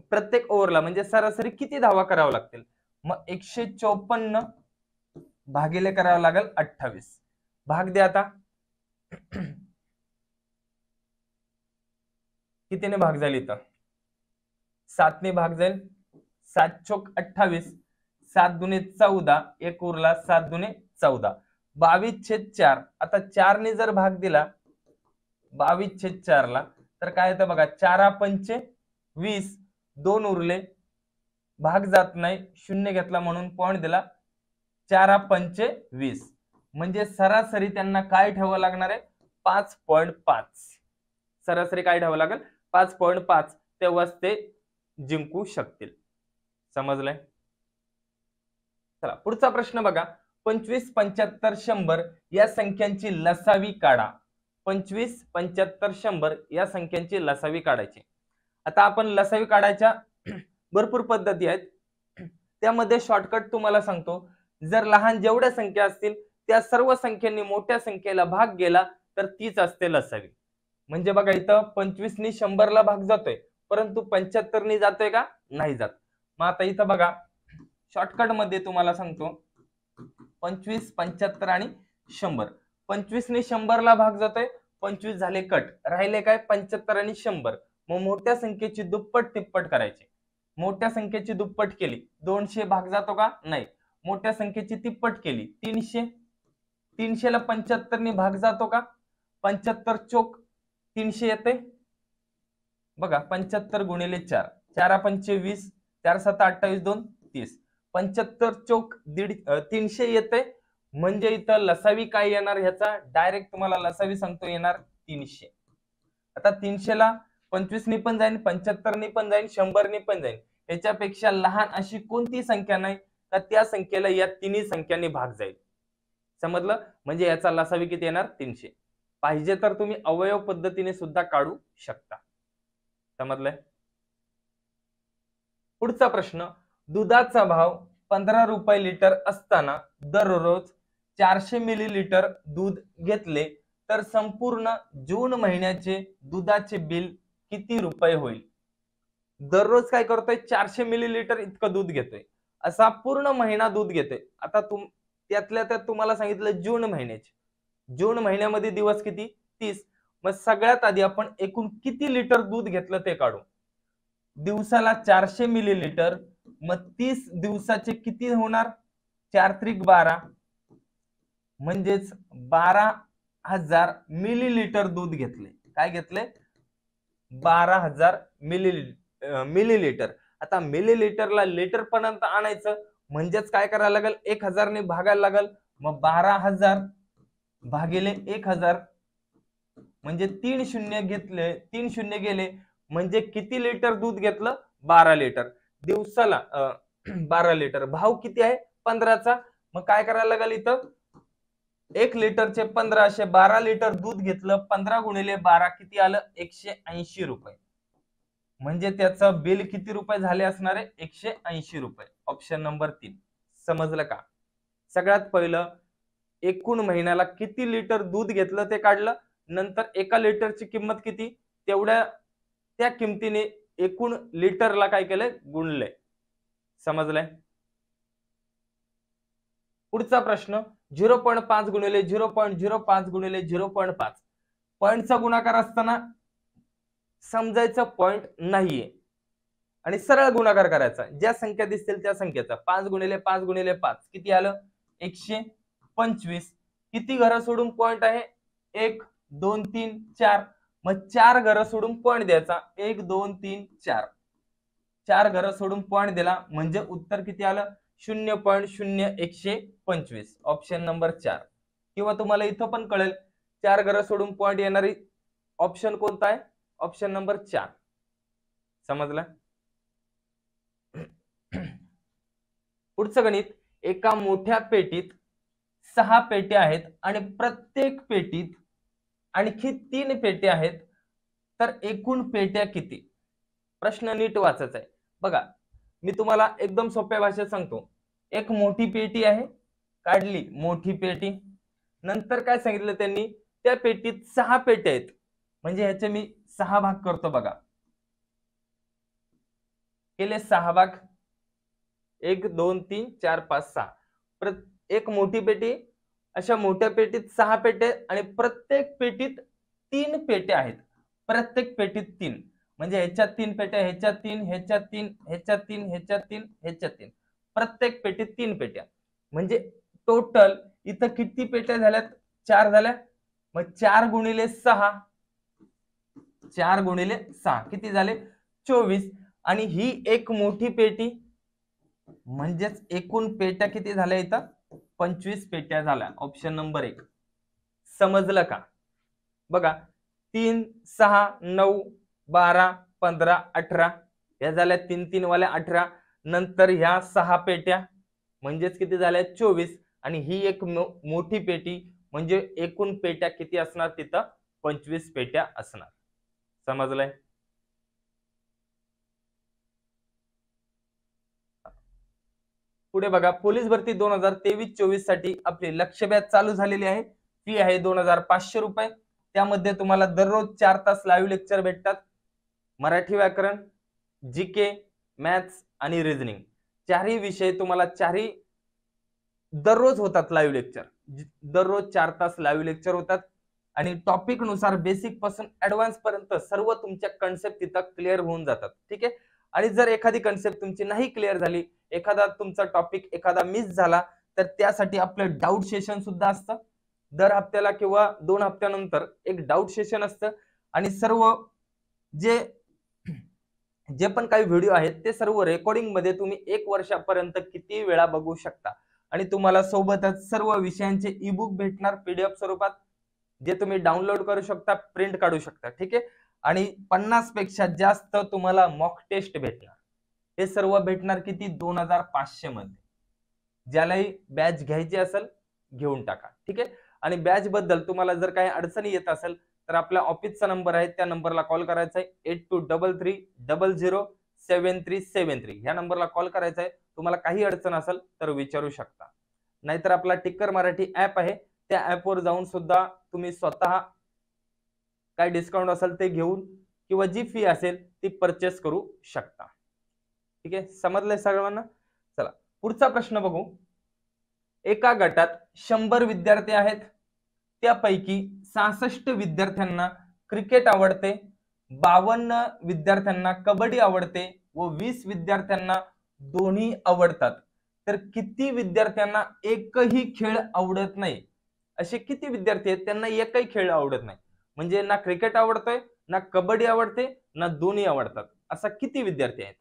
प्रत्येक ओव्हरला म्हणजे सरासरी किती धावा करावा लागतील मग एकशे चोपन्न भागिले करावं लागेल अठ्ठावीस भाग द्या आता कितीने भाग जाईल इथं सातने भाग जाईल सात चोक अठ्ठावीस सात दुने चौदा एक उरला सात दुने चौदा बावीस छेद चार आता चारने जर भाग दिला बावीस छेद चारला तर काय येतं बघा चारा पंचे वीस दोन उरले भाग जात नाही शून्य घेतला म्हणून पॉईंट दिला चारा पंचे वीस म्हणजे सरासरी त्यांना काय ठेवावं लागणार आहे पाच पॉईंट पाच सरासरी काय ठेवावं लागेल पाच पॉईंट पाच तेव्हाच ते जिंकू शकतील समजलंय चला पुढचा प्रश्न बघा पंचवीस पंच्याहत्तर शंभर या संख्यांची लसावी काढा पंचवीस पंच्याहत्तर शंभर या संख्यांची लसावी काढायची आता आपण लसावी काढायच्या भरपूर पद्धती आहेत त्यामध्ये शॉर्टकट तुम्हाला सांगतो जर लहान जेवढ्या संख्या असतील त्या सर्व संख्यांनी मोठ्या संख्येला भाग गेला तर तीच असते लसावी म्हणजे बघा इथं पंचवीसनी शंभरला भाग जातोय परंतु पंच्याहत्तरनी जातोय का नाही जात मग आता इथं बघा शॉर्टकट मध्ये तुम्हाला सांगतो पंचवीस पंच्याहत्तर आणि शंभर पंचवीसने शंभरला भाग जातोय पंचवीस झाले कट राहिले काय पंच्याहत्तर आणि शंभर मग मोठ्या संख्येची दुप्पट तिप्पट करायची मोठ्या संख्येची दुप्पट केली दोनशे भाग जातो का नाही मोठ्या संख्येची तिप्पट केली तीनशे तीनशेला पंच्याहत्तरने भाग जातो का पंच्याहत्तर चोक तीनशे येते बघा पंच्याहत्तर गुणिले चार चारा पंचवीस चार सात अठ्ठावीस दोन तीस पंच्याहत्तर चौक दीड तीनशे येते म्हणजे इथं लसावी काय येणार ह्याचा डायरेक्ट तुम्हाला लसावी सांगतो येणार तीनशे आता तीनशेला ने पण जाईल ने पण जाईल शंभरने पण जाईल याच्यापेक्षा लहान अशी कोणती संख्या नाही तर त्या संख्येला या तिन्ही संख्यांनी भाग जाईल समजलं म्हणजे याचा लसावी किती येणार तीनशे पाहिजे तर तुम्ही अवयव पद्धतीने सुद्धा काढू शकता समजलंय पुढचा प्रश्न दुधाचा भाव पंधरा रुपये लिटर असताना दररोज चारशे मिलीलिटर दूध घेतले तर संपूर्ण जून महिन्याचे दुधाचे बिल किती रुपये होईल दररोज काय करतोय चारशे मिलीलिटर इतकं दूध घेतोय असा पूर्ण महिना दूध घेतोय आता तुम त्यातल्या त्यात तुम्हाला सांगितलं जून महिन्याचे जून महिन्यामध्ये दिवस किती तीस मग सगळ्यात आधी आपण एकूण किती लिटर दूध घेतलं ते काढू दिवसाला चारशे मिलीलिटर मग तीस दिवसाचे किती होणार चार त्रिक बारा म्हणजेच बारा हजार मिलीलिटर दूध घेतले काय घेतले बारा हजार मिली मिलीलिटर आता मिलीलिटरला लिटर पर्यंत आणायचं म्हणजेच काय करायला लागेल एक हजारने भागायला लागेल मग बारा हजार भागिले एक हजार म्हणजे तीन शून्य घेतले तीन शून्य गेले म्हणजे किती लिटर दूध घेतलं बारा लिटर दिवसाला बारा लिटर भाव किती आहे पंधराचा मग काय करायला लागेल इथं एक लिटरचे पंधराशे बारा लिटर दूध घेतलं पंधरा गुणिले बारा किती आलं एकशे ऐंशी रुपये म्हणजे त्याचं बिल किती रुपये झाले असणार आहे एकशे ऐंशी रुपये ऑप्शन नंबर तीन समजलं का सगळ्यात पहिलं एकूण महिन्याला किती लिटर दूध घेतलं ते काढलं नंतर एका लिटरची किंमत किती तेवढ्या त्या किमतीने एकूण लिटरला काय केलंय गुणले समजलंय पुढचा प्रश्न झिरो पॉईंट पाच गुणिले झिरो पॉईंट झिरो पाच गुणिले झिरो पॉईंट पाच पॉईंटचा गुणाकार असताना समजायचं पॉईंट नाहीये आणि सरळ गुणाकार करायचा ज्या संख्या दिसतील त्या संख्येचा पाच गुणिले पाच गुणिले पाच किती आलं एकशे पंचवीस किती घर सोडून पॉईंट आहे एक दोन तीन चार मग चार घरं सोडून पॉईंट द्यायचा एक दोन तीन चार चार घरं सोडून पॉईंट दिला म्हणजे उत्तर किती आलं शून्य पॉईंट शून्य एकशे पंचवीस ऑप्शन नंबर चार किंवा तुम्हाला इथं पण कळेल चार घरं सोडून पॉईंट येणारी ऑप्शन कोणता आहे ऑप्शन नंबर चार समजला पुढचं गणित एका मोठ्या पेटीत सहा पेटी आहेत आणि प्रत्येक पेटीत आणखी तीन पेट्या आहेत तर एकूण पेट्या किती प्रश्न नीट वाचायचा आहे बघा मी तुम्हाला एकदम सोप्या भाषेत सांगतो एक मोठी पेटी आहे काढली मोठी पेटी नंतर काय सांगितलं त्यांनी त्या पेटीत सहा पेट्या आहेत म्हणजे ह्याचे मी सहा भाग करतो बघा केले सहा भाग एक दोन तीन चार पाच सहा एक मोठी पेटी अशा मोठ्या पेटीत सहा पेटे आणि प्रत्येक पेटीत तीन पेटे आहेत प्रत्येक पेटीत तीन म्हणजे ह्याच्यात तीन पेट्या ह्याच्यात तीन ह्याच्यात तीन ह्याच्यात तीन ह्याच्यात तीन ह्याच्यात तीन प्रत्येक पेटीत तीन पेट्या म्हणजे टोटल इथं किती पेट्या झाल्यात चार झाल्या मग चार गुणिले सहा चार गुणिले सहा किती झाले चोवीस आणि ही एक मोठी पेटी म्हणजेच एकूण पेट्या किती झाल्या इथं पंचवीस पेट्या झाल्या ऑप्शन नंबर एक समजलं का बघा तीन सहा नऊ बारा पंधरा अठरा या झाल्या तीन तीन वाल्या अठरा नंतर ह्या सहा पेट्या म्हणजेच किती झाल्या चोवीस आणि ही एक मोठी पेटी म्हणजे एकूण पेट्या किती असणार तिथं पंचवीस पेट्या असणार समजलंय पुढे बघा पोलीस भरती दोन हजार तेवीस चोवीस साठी आपली लक्ष बॅच चालू झालेली आहे फी आहे दोन हजार पाचशे रुपये त्यामध्ये तुम्हाला दररोज चार तास लाईव्ह लेक्चर भेटतात मराठी व्याकरण जी के मॅथ्स आणि रिझनिंग चारही विषय तुम्हाला चारही दररोज होतात लाईव्ह लेक्चर दररोज चार तास लाईव्ह लेक्चर होतात आणि टॉपिक नुसार बेसिक पासून ऍडव्हान्स पर्यंत सर्व तुमच्या कन्सेप्ट तिथं क्लिअर होऊन जातात ठीक आहे आणि जर एखादी कन्सेप्ट तुमची नाही क्लिअर झाली एखादा तुमचा टॉपिक एखादा मिस झाला तर त्यासाठी आपलं डाऊट सेशन सुद्धा असतं दर हप्त्याला किंवा दोन हप्त्यानंतर एक डाऊट सेशन असतं आणि सर्व जे जे पण काही व्हिडिओ आहेत ते सर्व रेकॉर्डिंग मध्ये तुम्ही एक वर्षापर्यंत किती वेळा बघू शकता आणि तुम्हाला सोबतच सर्व विषयांचे ईबुक भेटणार पीडीएफ स्वरूपात जे तुम्ही डाउनलोड करू शकता प्रिंट काढू शकता ठीक आहे आणि पन्नास पेक्षा जास्त तुम्हाला मॉक टेस्ट भेटणार हे सर्व भेटणार किती दोन हजार पाचशे मध्ये ज्यालाही बॅच घ्यायची असेल घेऊन टाका ठीक आहे आणि बॅच बद्दल तुम्हाला जर काही अडचणी येत असेल तर आपल्या ऑफिसचा नंबर आहे त्या नंबरला कॉल करायचा आहे eight two double three double zero seven three seven three ह्या नंबरला कॉल करायचा आहे तुम्हाला काही अडचण असेल तर विचारू शकता नाहीतर आपला टिक्कर मराठी ऍप आहे त्या ऍपवर जाऊन सुद्धा तुम्ही स्वतः काय डिस्काउंट असेल ते घेऊन किंवा जी फी असेल ती परचेस करू शकता ठीक आहे समजलंय सगळ्यांना चला पुढचा प्रश्न बघू एका गटात शंभर विद्यार्थी आहेत त्यापैकी सहासष्ट विद्यार्थ्यांना क्रिकेट आवडते बावन्न विद्यार्थ्यांना कबड्डी आवडते व वीस विद्यार्थ्यांना दोन्ही आवडतात तर किती विद्यार्थ्यांना एकही खेळ आवडत नाही असे किती विद्यार्थी आहेत त्यांना एकही खेळ आवडत नाही म्हणजे ना क्रिकेट आवडतोय ना कबड्डी आवडते ना दोन्ही आवडतात असा किती विद्यार्थी आहेत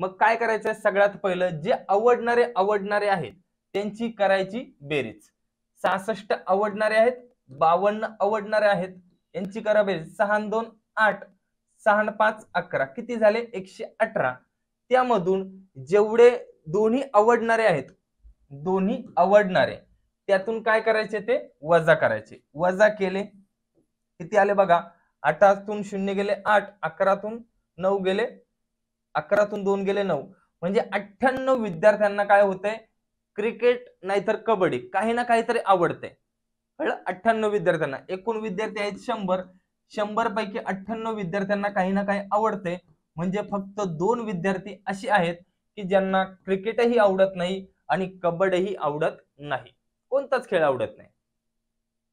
मग काय करायचंय सगळ्यात पहिलं जे आवडणारे आवडणारे आहेत त्यांची करायची बेरीज सहासष्ट आवडणारे आहेत बावन्न आवडणारे आहेत यांची करा बेरीज सहा दोन आठ सहा पाच अकरा किती झाले एकशे अठरा त्यामधून जेवढे दोन्ही आवडणारे आहेत दोन्ही आवडणारे त्यातून काय करायचे ते वजा करायचे वजा केले किती आले बघा आठातून शून्य गेले आठ अकरातून नऊ गेले अकरातून दोन गेले नऊ म्हणजे अठ्ठ्याण्णव विद्यार्थ्यांना काय होतंय क्रिकेट नाहीतर कबड्डी काही ना काहीतरी आवडते कळलं अठ्ठ्याण्णव विद्यार्थ्यांना एकूण विद्यार्थी आहेत शंभर शंभर पैकी अठ्ठ्याण्णव विद्यार्थ्यांना काही ना काही आवडते म्हणजे फक्त दोन विद्यार्थी असे आहेत की ज्यांना क्रिकेटही आवडत नाही आणि कबड्डीही आवडत नाही कोणताच खेळ आवडत नाही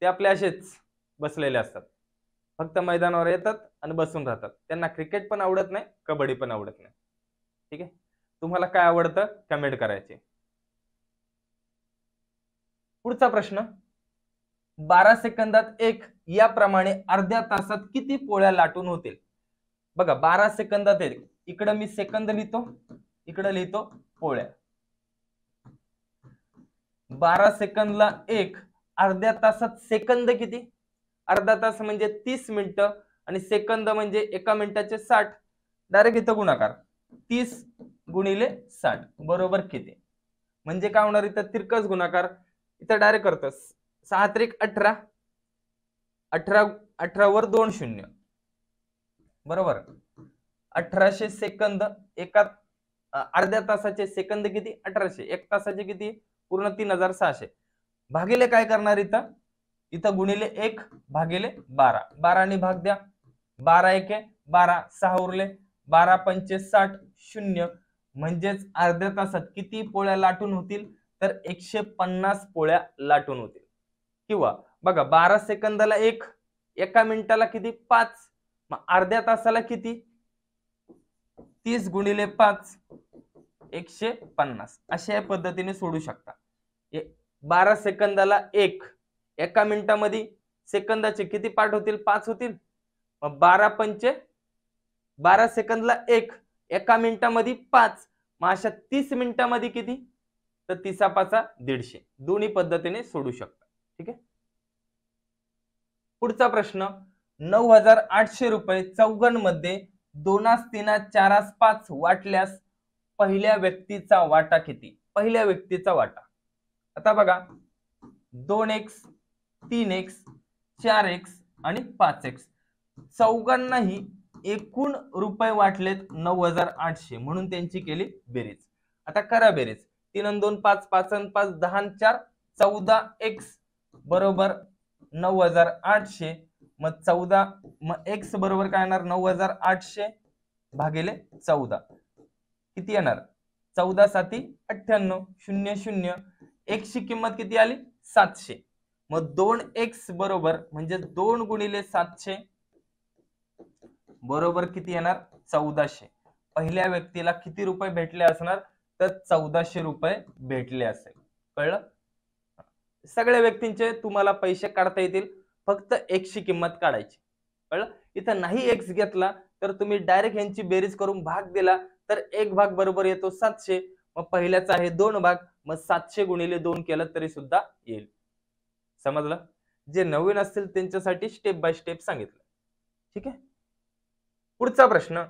ते आपले असेच बसलेले असतात फक्त मैदानावर येतात आणि बसून राहतात त्यांना क्रिकेट पण आवडत नाही कबड्डी पण आवडत नाही ठीक आहे तुम्हाला काय आवडतं कमेंट करायचे पुढचा प्रश्न बारा सेकंदात एक याप्रमाणे अर्ध्या तासात किती पोळ्या लाटून होतील बघा बारा सेकंदात एक इकडं मी सेकंद लिहितो इकडं लिहितो पोळ्या बारा सेकंदला एक अर्ध्या तासात सेकंद किती अर्धा तास म्हणजे तीस मिनिट आणि सेकंद म्हणजे एका मिनिटाचे साठ डायरेक्ट इथं गुणाकार तीस गुणिले साठ बरोबर किती म्हणजे काय होणार इथं तिरकस गुणाकार इथं डायरेक्ट करतो सहा त्रिक अठरा अठरा अठरावर दोन शून्य बरोबर अठराशे सेकंद एका अर्ध्या तासाचे सेकंद किती अठराशे एक तासाचे किती पूर्ण तीन हजार सहाशे भागिले काय करणार इथं इथं गुणिले एक भागिले बारा बाराने भाग द्या बारा एके बारा सहा उरले बारा पंचे साठ शून्य म्हणजेच अर्ध्या तासात किती पोळ्या लाटून होतील तर एकशे पन्नास पोळ्या लाटून होतील किंवा बघा बारा सेकंदाला एक एका मिनिटाला किती पाच मग अर्ध्या तासाला किती तीस गुणिले पाच एकशे पन्नास अशा पद्धतीने सोडू शकता बारा सेकंदाला एक एका मिनिटामध्ये सेकंदाचे किती पाठ होतील पाच होतील मग बारा पंचे बारा सेकंदला एक एका मिनिटामध्ये पाच मग अशा तीस मिनिटामध्ये किती तर तिसा पाचा दीडशे दोन्ही पद्धतीने सोडू शकता ठीक आहे पुढचा प्रश्न नऊ हजार आठशे रुपये चौगण मध्ये दोनास तीनास चारास पाच वाटल्यास पहिल्या व्यक्तीचा वाटा किती पहिल्या व्यक्तीचा वाटा आता बघा दोन एक्स तीन एक्स चार एक्स आणि पाच एक्स चौघांनाही एकूण रुपये वाटलेत नऊ हजार आठशे म्हणून त्यांची केली बेरीज आता करा बेरीज तीन दोन पाच पाच पाच दहा चार चौदा एक्स बरोबर नऊ हजार आठशे मग चौदा मग एक्स बरोबर काय येणार नऊ हजार आठशे भागिले चौदा किती येणार चौदा साती अठ्ठ्याण्णव शून्य शून्य एक्सची किंमत किती आली सातशे मग दोन एक्स बरोबर म्हणजे दोन गुणिले सातशे बरोबर किती येणार चौदाशे पहिल्या व्यक्तीला किती रुपये भेटले असणार तर चौदाशे रुपये भेटले असेल कळलं सगळ्या व्यक्तींचे तुम्हाला पैसे काढता येतील फक्त एक्सची किंमत काढायची कळलं इथं नाही एक्स घेतला तर तुम्ही डायरेक्ट यांची बेरीज करून भाग दिला तर एक भाग बरोबर येतो सातशे मग पहिल्याचा आहे दोन भाग मग सातशे गुणिले दोन केलं तरी सुद्धा येईल समजलं जे नवीन असतील त्यांच्यासाठी स्टेप बाय स्टेप सांगितलं ठीक आहे पुढचा प्रश्न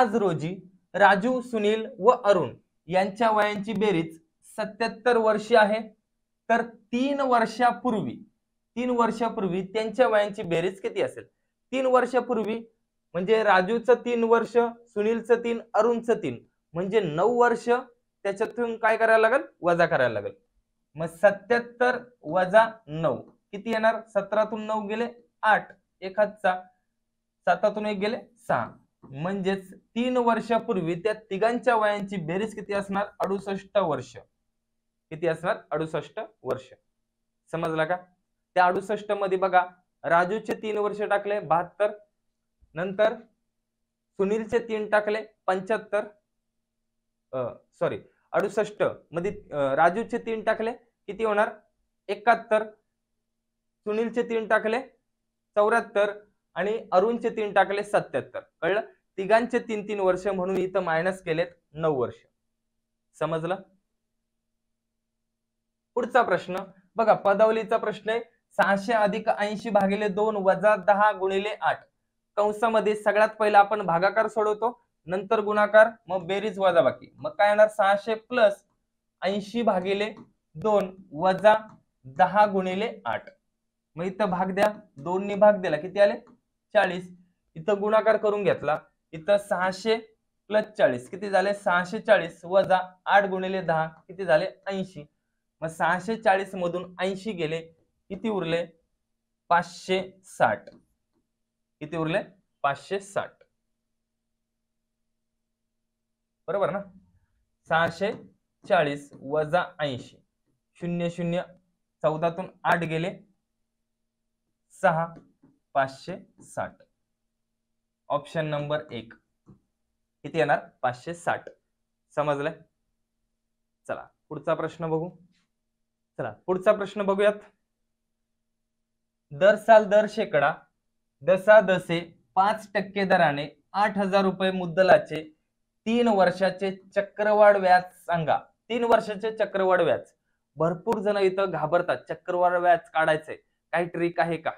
आज रोजी राजू सुनील व अरुण यांच्या वयांची बेरीज सत्याहत्तर वर्ष आहे तर तीन वर्षापूर्वी तीन वर्षापूर्वी त्यांच्या वयांची बेरीज किती असेल तीन वर्षापूर्वी म्हणजे राजूचं तीन वर्ष सुनीलचं तीन अरुणचं तीन म्हणजे नऊ वर्ष त्याच्यातून काय करायला लागेल वजा करायला लागेल मग सत्याहत्तर वजा नऊ किती येणार सतरातून नऊ गेले आठ एखादचा सातातून एक गेले सहा म्हणजेच तीन वर्षापूर्वी त्या तिघांच्या वयांची बेरीज किती असणार अडुसष्ट वर्ष किती असणार अडुसष्ट वर्ष समजला का त्या अडुसष्ट मध्ये बघा राजूचे तीन वर्ष टाकले बहात्तर नंतर सुनीलचे तीन टाकले पंच्याहत्तर सॉरी अडुसष्ट मध्ये राजूचे तीन टाकले किती होणार एकाहत्तर सुनीलचे तीन टाकले चौऱ्याहत्तर आणि अरुणचे तीन टाकले सत्याहत्तर कळलं तिघांचे तीन तीन वर्ष म्हणून इथं मायनस केलेत नऊ वर्ष समजलं पुढचा प्रश्न बघा पदावलीचा प्रश्न आहे सहाशे अधिक ऐंशी भागिले दोन वजा दहा गुणिले आठ कंसामध्ये सगळ्यात पहिला आपण भागाकार सोडवतो नंतर गुणाकार मग बेरीज वजा बाकी मग काय येणार सहाशे प्लस ऐंशी भागिले दोन वजा दहा गुणिले आठ मग इथं भाग द्या दोनने भाग दिला किती आले चाळीस इथं गुणाकार करून घेतला इथं सहाशे प्लस चाळीस किती झाले सहाशे चाळीस वजा आठ गुणिले दहा किती झाले ऐंशी मग सहाशे चाळीस मधून ऐंशी गेले किती उरले पाचशे साठ किती उरले पाचशे साठ बरोबर ना सहाशे चाळीस वजा ऐंशी शून्य शून्य चौदातून आठ गेले सहा पाचशे साठ ऑप्शन नंबर एक किती येणार पाचशे साठ समजलंय चला पुढचा प्रश्न बघू चला पुढचा प्रश्न बघूयात दर साल दर शेकडा दसा दसे पाच टक्के दराने आठ हजार रुपये मुद्दलाचे तीन वर्षाचे चक्रवाढ व्याज सांगा तीन वर्षाचे चक्रवाढ व्याज भरपूर जण इथं घाबरतात चक्रवाढ व्याज काढायचंय काही ट्रिक आहे का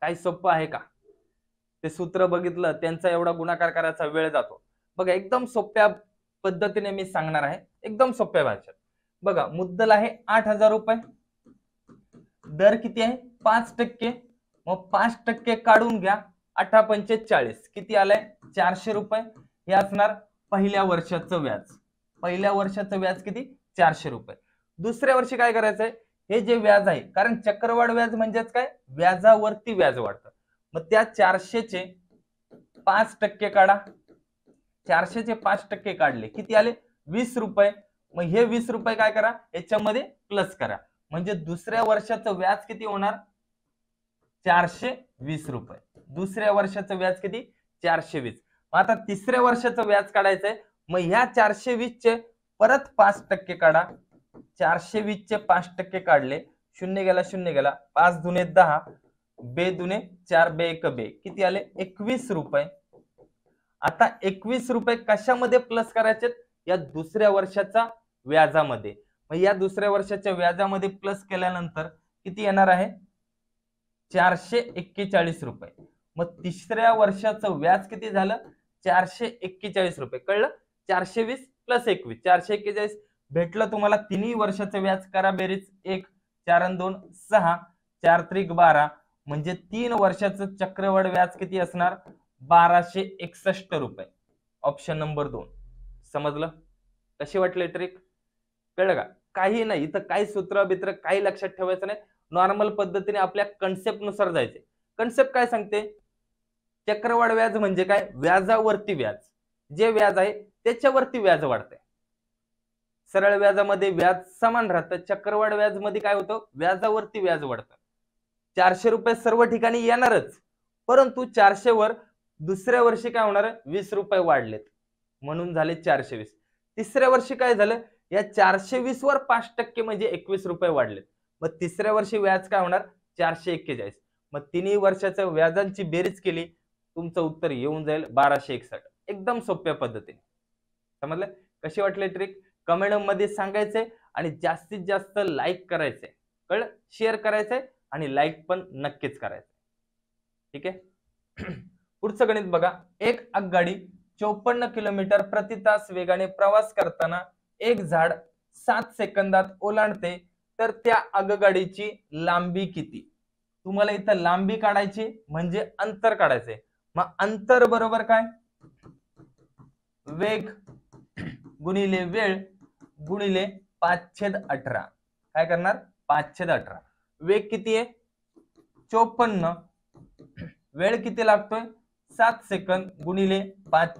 काही सोपं आहे का ते सूत्र बघितलं त्यांचा एवढा गुणाकार करायचा वेळ जातो बघा एकदम सोप्या पद्धतीने मी सांगणार आहे एकदम सोप्या भाषेत बघा मुद्दल आहे आठ हजार रुपये दर किती आहे पाच टक्के मग पाच टक्के काढून घ्या अठरा पंचेचाळीस किती आले चारशे रुपये हे असणार पहिल्या वर्षाचं व्याज पहिल्या वर्षाचं व्याज किती चारशे रुपये दुसऱ्या वर्षी काय करायचंय हे जे व्याज आहे कारण चक्रवाढ व्याज म्हणजेच काय व्याजावरती व्याज वाढतं मग त्या चारशेचे पाच टक्के काढा चारशेचे पाच टक्के काढले किती आले वीस रुपये मग हे वीस रुपये काय करा याच्यामध्ये प्लस करा म्हणजे दुसऱ्या वर्षाचं व्याज किती होणार चारशे वीस रुपये दुसऱ्या वर्षाचं व्याज किती चारशे वीस मग आता तिसऱ्या वर्षाचं व्याज काढायचंय मग ह्या चारशे वीस चे परत पाच टक्के काढा चारशे वीस चे पाच टक्के काढले शून्य गेला शून्य गेला पाच दुने दहा बे दुने चार बे एक बे किती आले एकवीस रुपये आता एकवीस रुपये कशामध्ये प्लस करायचे या दुसऱ्या वर्षाचा व्याजामध्ये मग या दुसऱ्या वर्षाच्या व्याजामध्ये प्लस केल्यानंतर किती येणार आहे चारशे एक्केचाळीस रुपये मग तिसऱ्या वर्षाचं व्याज किती झालं चारशे एक्केचाळीस रुपये कळलं चारशे वीस प्लस एकवीस चारशे एक्केचाळीस भेटलं तुम्हाला तिन्ही वर्षाचं व्याज करा बेरीज एक चार दोन सहा चार त्रिक बारा म्हणजे तीन वर्षाचं चक्रवाढ व्याज किती असणार बाराशे एकसष्ट रुपये ऑप्शन नंबर दोन समजलं कशी वाटले ट्रिक कळलं का काही नाही इथं काही सूत्र बित्र काही लक्षात ठेवायचं नाही नॉर्मल पद्धतीने आपल्या कन्सेप्टनुसार नुसार जायचे कन्सेप्ट काय सांगते चक्रवाढ व्याज म्हणजे काय व्याजावरती व्याज जे व्याज आहे त्याच्यावरती व्याज वाढते सरळ व्याजामध्ये व्याज समान राहतं चक्रवाढ व्याज मध्ये काय होतं व्याजावरती व्याज वाढतं चारशे रुपये सर्व ठिकाणी येणारच परंतु चारशे वर दुसऱ्या वर्षी काय होणार वीस रुपये वाढलेत म्हणून झाले चारशे वीस तिसऱ्या वर्षी काय झालं या चारशे वीस वर पाच टक्के म्हणजे एकवीस रुपये वाढलेत मग तिसऱ्या वर्षी व्याज काय होणार चारशे एक्केचाळीस मग तिन्ही वर्षाचं व्याजांची बेरीज केली तुमचं उत्तर येऊन जाईल बाराशे एकसठ एकदम सोप्या पद्धतीने समजलं कशी वाटली ट्रिक कमेंट मध्ये सांगायचे आणि जास्तीत जास्त लाईक करायचे कळ शेअर करायचंय आणि लाईक पण नक्कीच करायचं ठीक आहे पुढचं गणित बघा एक आगगाडी चौपन्न किलोमीटर प्रति तास वेगाने प्रवास करताना एक झाड सात सेकंदात ओलांडते तर त्या आगगाडीची लांबी किती तुम्हाला इथं लांबी काढायची म्हणजे अंतर काढायचे मग अंतर बरोबर काय वेग गुणिले वेळ गुणिले पाचशेद अठरा काय करणार पाचशेद अठरा वेग किती आहे चोपन्न वेळ किती लागतोय सात सेकंद गुणिले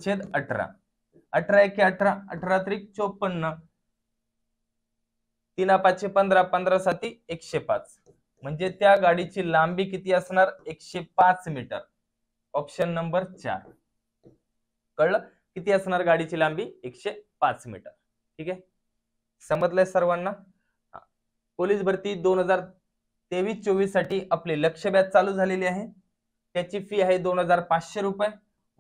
छेद अठरा अठरा एके अठरा अठरा त्रिक चोपन्न तीना पाचशे पंधरा पंधरा साठी एकशे पाच म्हणजे त्या गाडीची लांबी किती असणार एकशे पाच मीटर ऑप्शन नंबर चार कळलं किती असणार गाडीची लांबी एकशे पाच मीटर ठीक आहे समजलंय सर्वांना पोलीस भरती दोन हजार तेवीस चोवीस साठी आपली लक्ष्य बॅच चालू झालेली आहे त्याची फी आहे दोन हजार पाचशे रुपये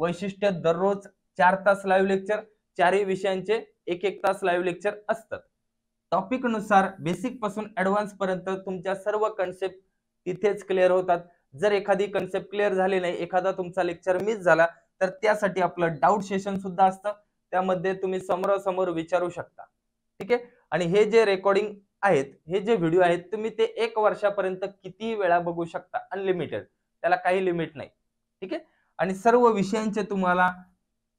वैशिष्ट्य दररोज चार तास लाईव्ह लेक्चर चारही विषयांचे एक एक तास लाईव्ह लेक्चर असतात टॉपिकनुसार बेसिक पासून ऍडव्हान्स पर्यंत तुमच्या सर्व कन्सेप्ट तिथेच क्लिअर होतात जर एखादी कन्सेप्ट क्लिअर झाली नाही एखादा तुमचा लेक्चर मिस झाला तर त्यासाठी आपलं डाऊट सेशन सुद्धा असतं त्यामध्ये तुम्ही समोरासमोर विचारू शकता ठीक आहे आणि हे जे रेकॉर्डिंग आहेत हे जे व्हिडिओ आहेत तुम्ही ते एक वर्षापर्यंत किती वेळा बघू शकता अनलिमिटेड त्याला काही लिमिट नाही ठीक आहे आणि सर्व विषयांचे तुम्हाला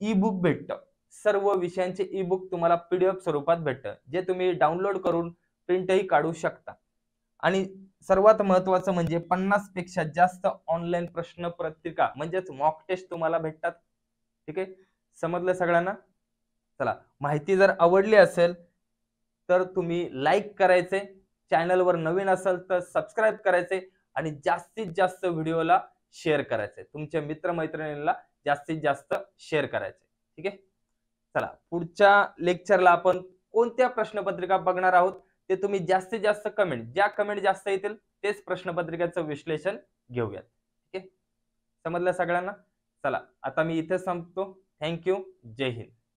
ई बुक भेटतं सर्व विषयांचे ई बुक तुम्हाला पीडीएफ स्वरूपात भेटतं जे तुम्ही डाउनलोड करून प्रिंटही काढू शकता आणि सर्वात महत्वाचं म्हणजे पन्नास पेक्षा जास्त ऑनलाईन प्रश्न पत्रिका म्हणजेच मॉक टेस्ट तुम्हाला भेटतात ठीक आहे समजलं सगळ्यांना चला माहिती जर आवडली असेल तर तुम्ही लाईक करायचे चॅनलवर नवीन असेल तर सबस्क्राईब करायचे आणि जास्तीत जास्त व्हिडिओला शेअर करायचे तुमच्या मित्रमैत्रिणींना जास्तीत जास्त शेअर करायचे ठीक आहे चला पुढच्या लेक्चरला आपण कोणत्या प्रश्नपत्रिका बघणार आहोत ते तुम्ही जास्तीत जास्त कमेंट ज्या कमेंट जास्त येतील तेच प्रश्नपत्रिकेचं विश्लेषण घेऊयात ठीक आहे समजलं सगळ्यांना चला आता मी इथे संपतो थँक्यू जय हिंद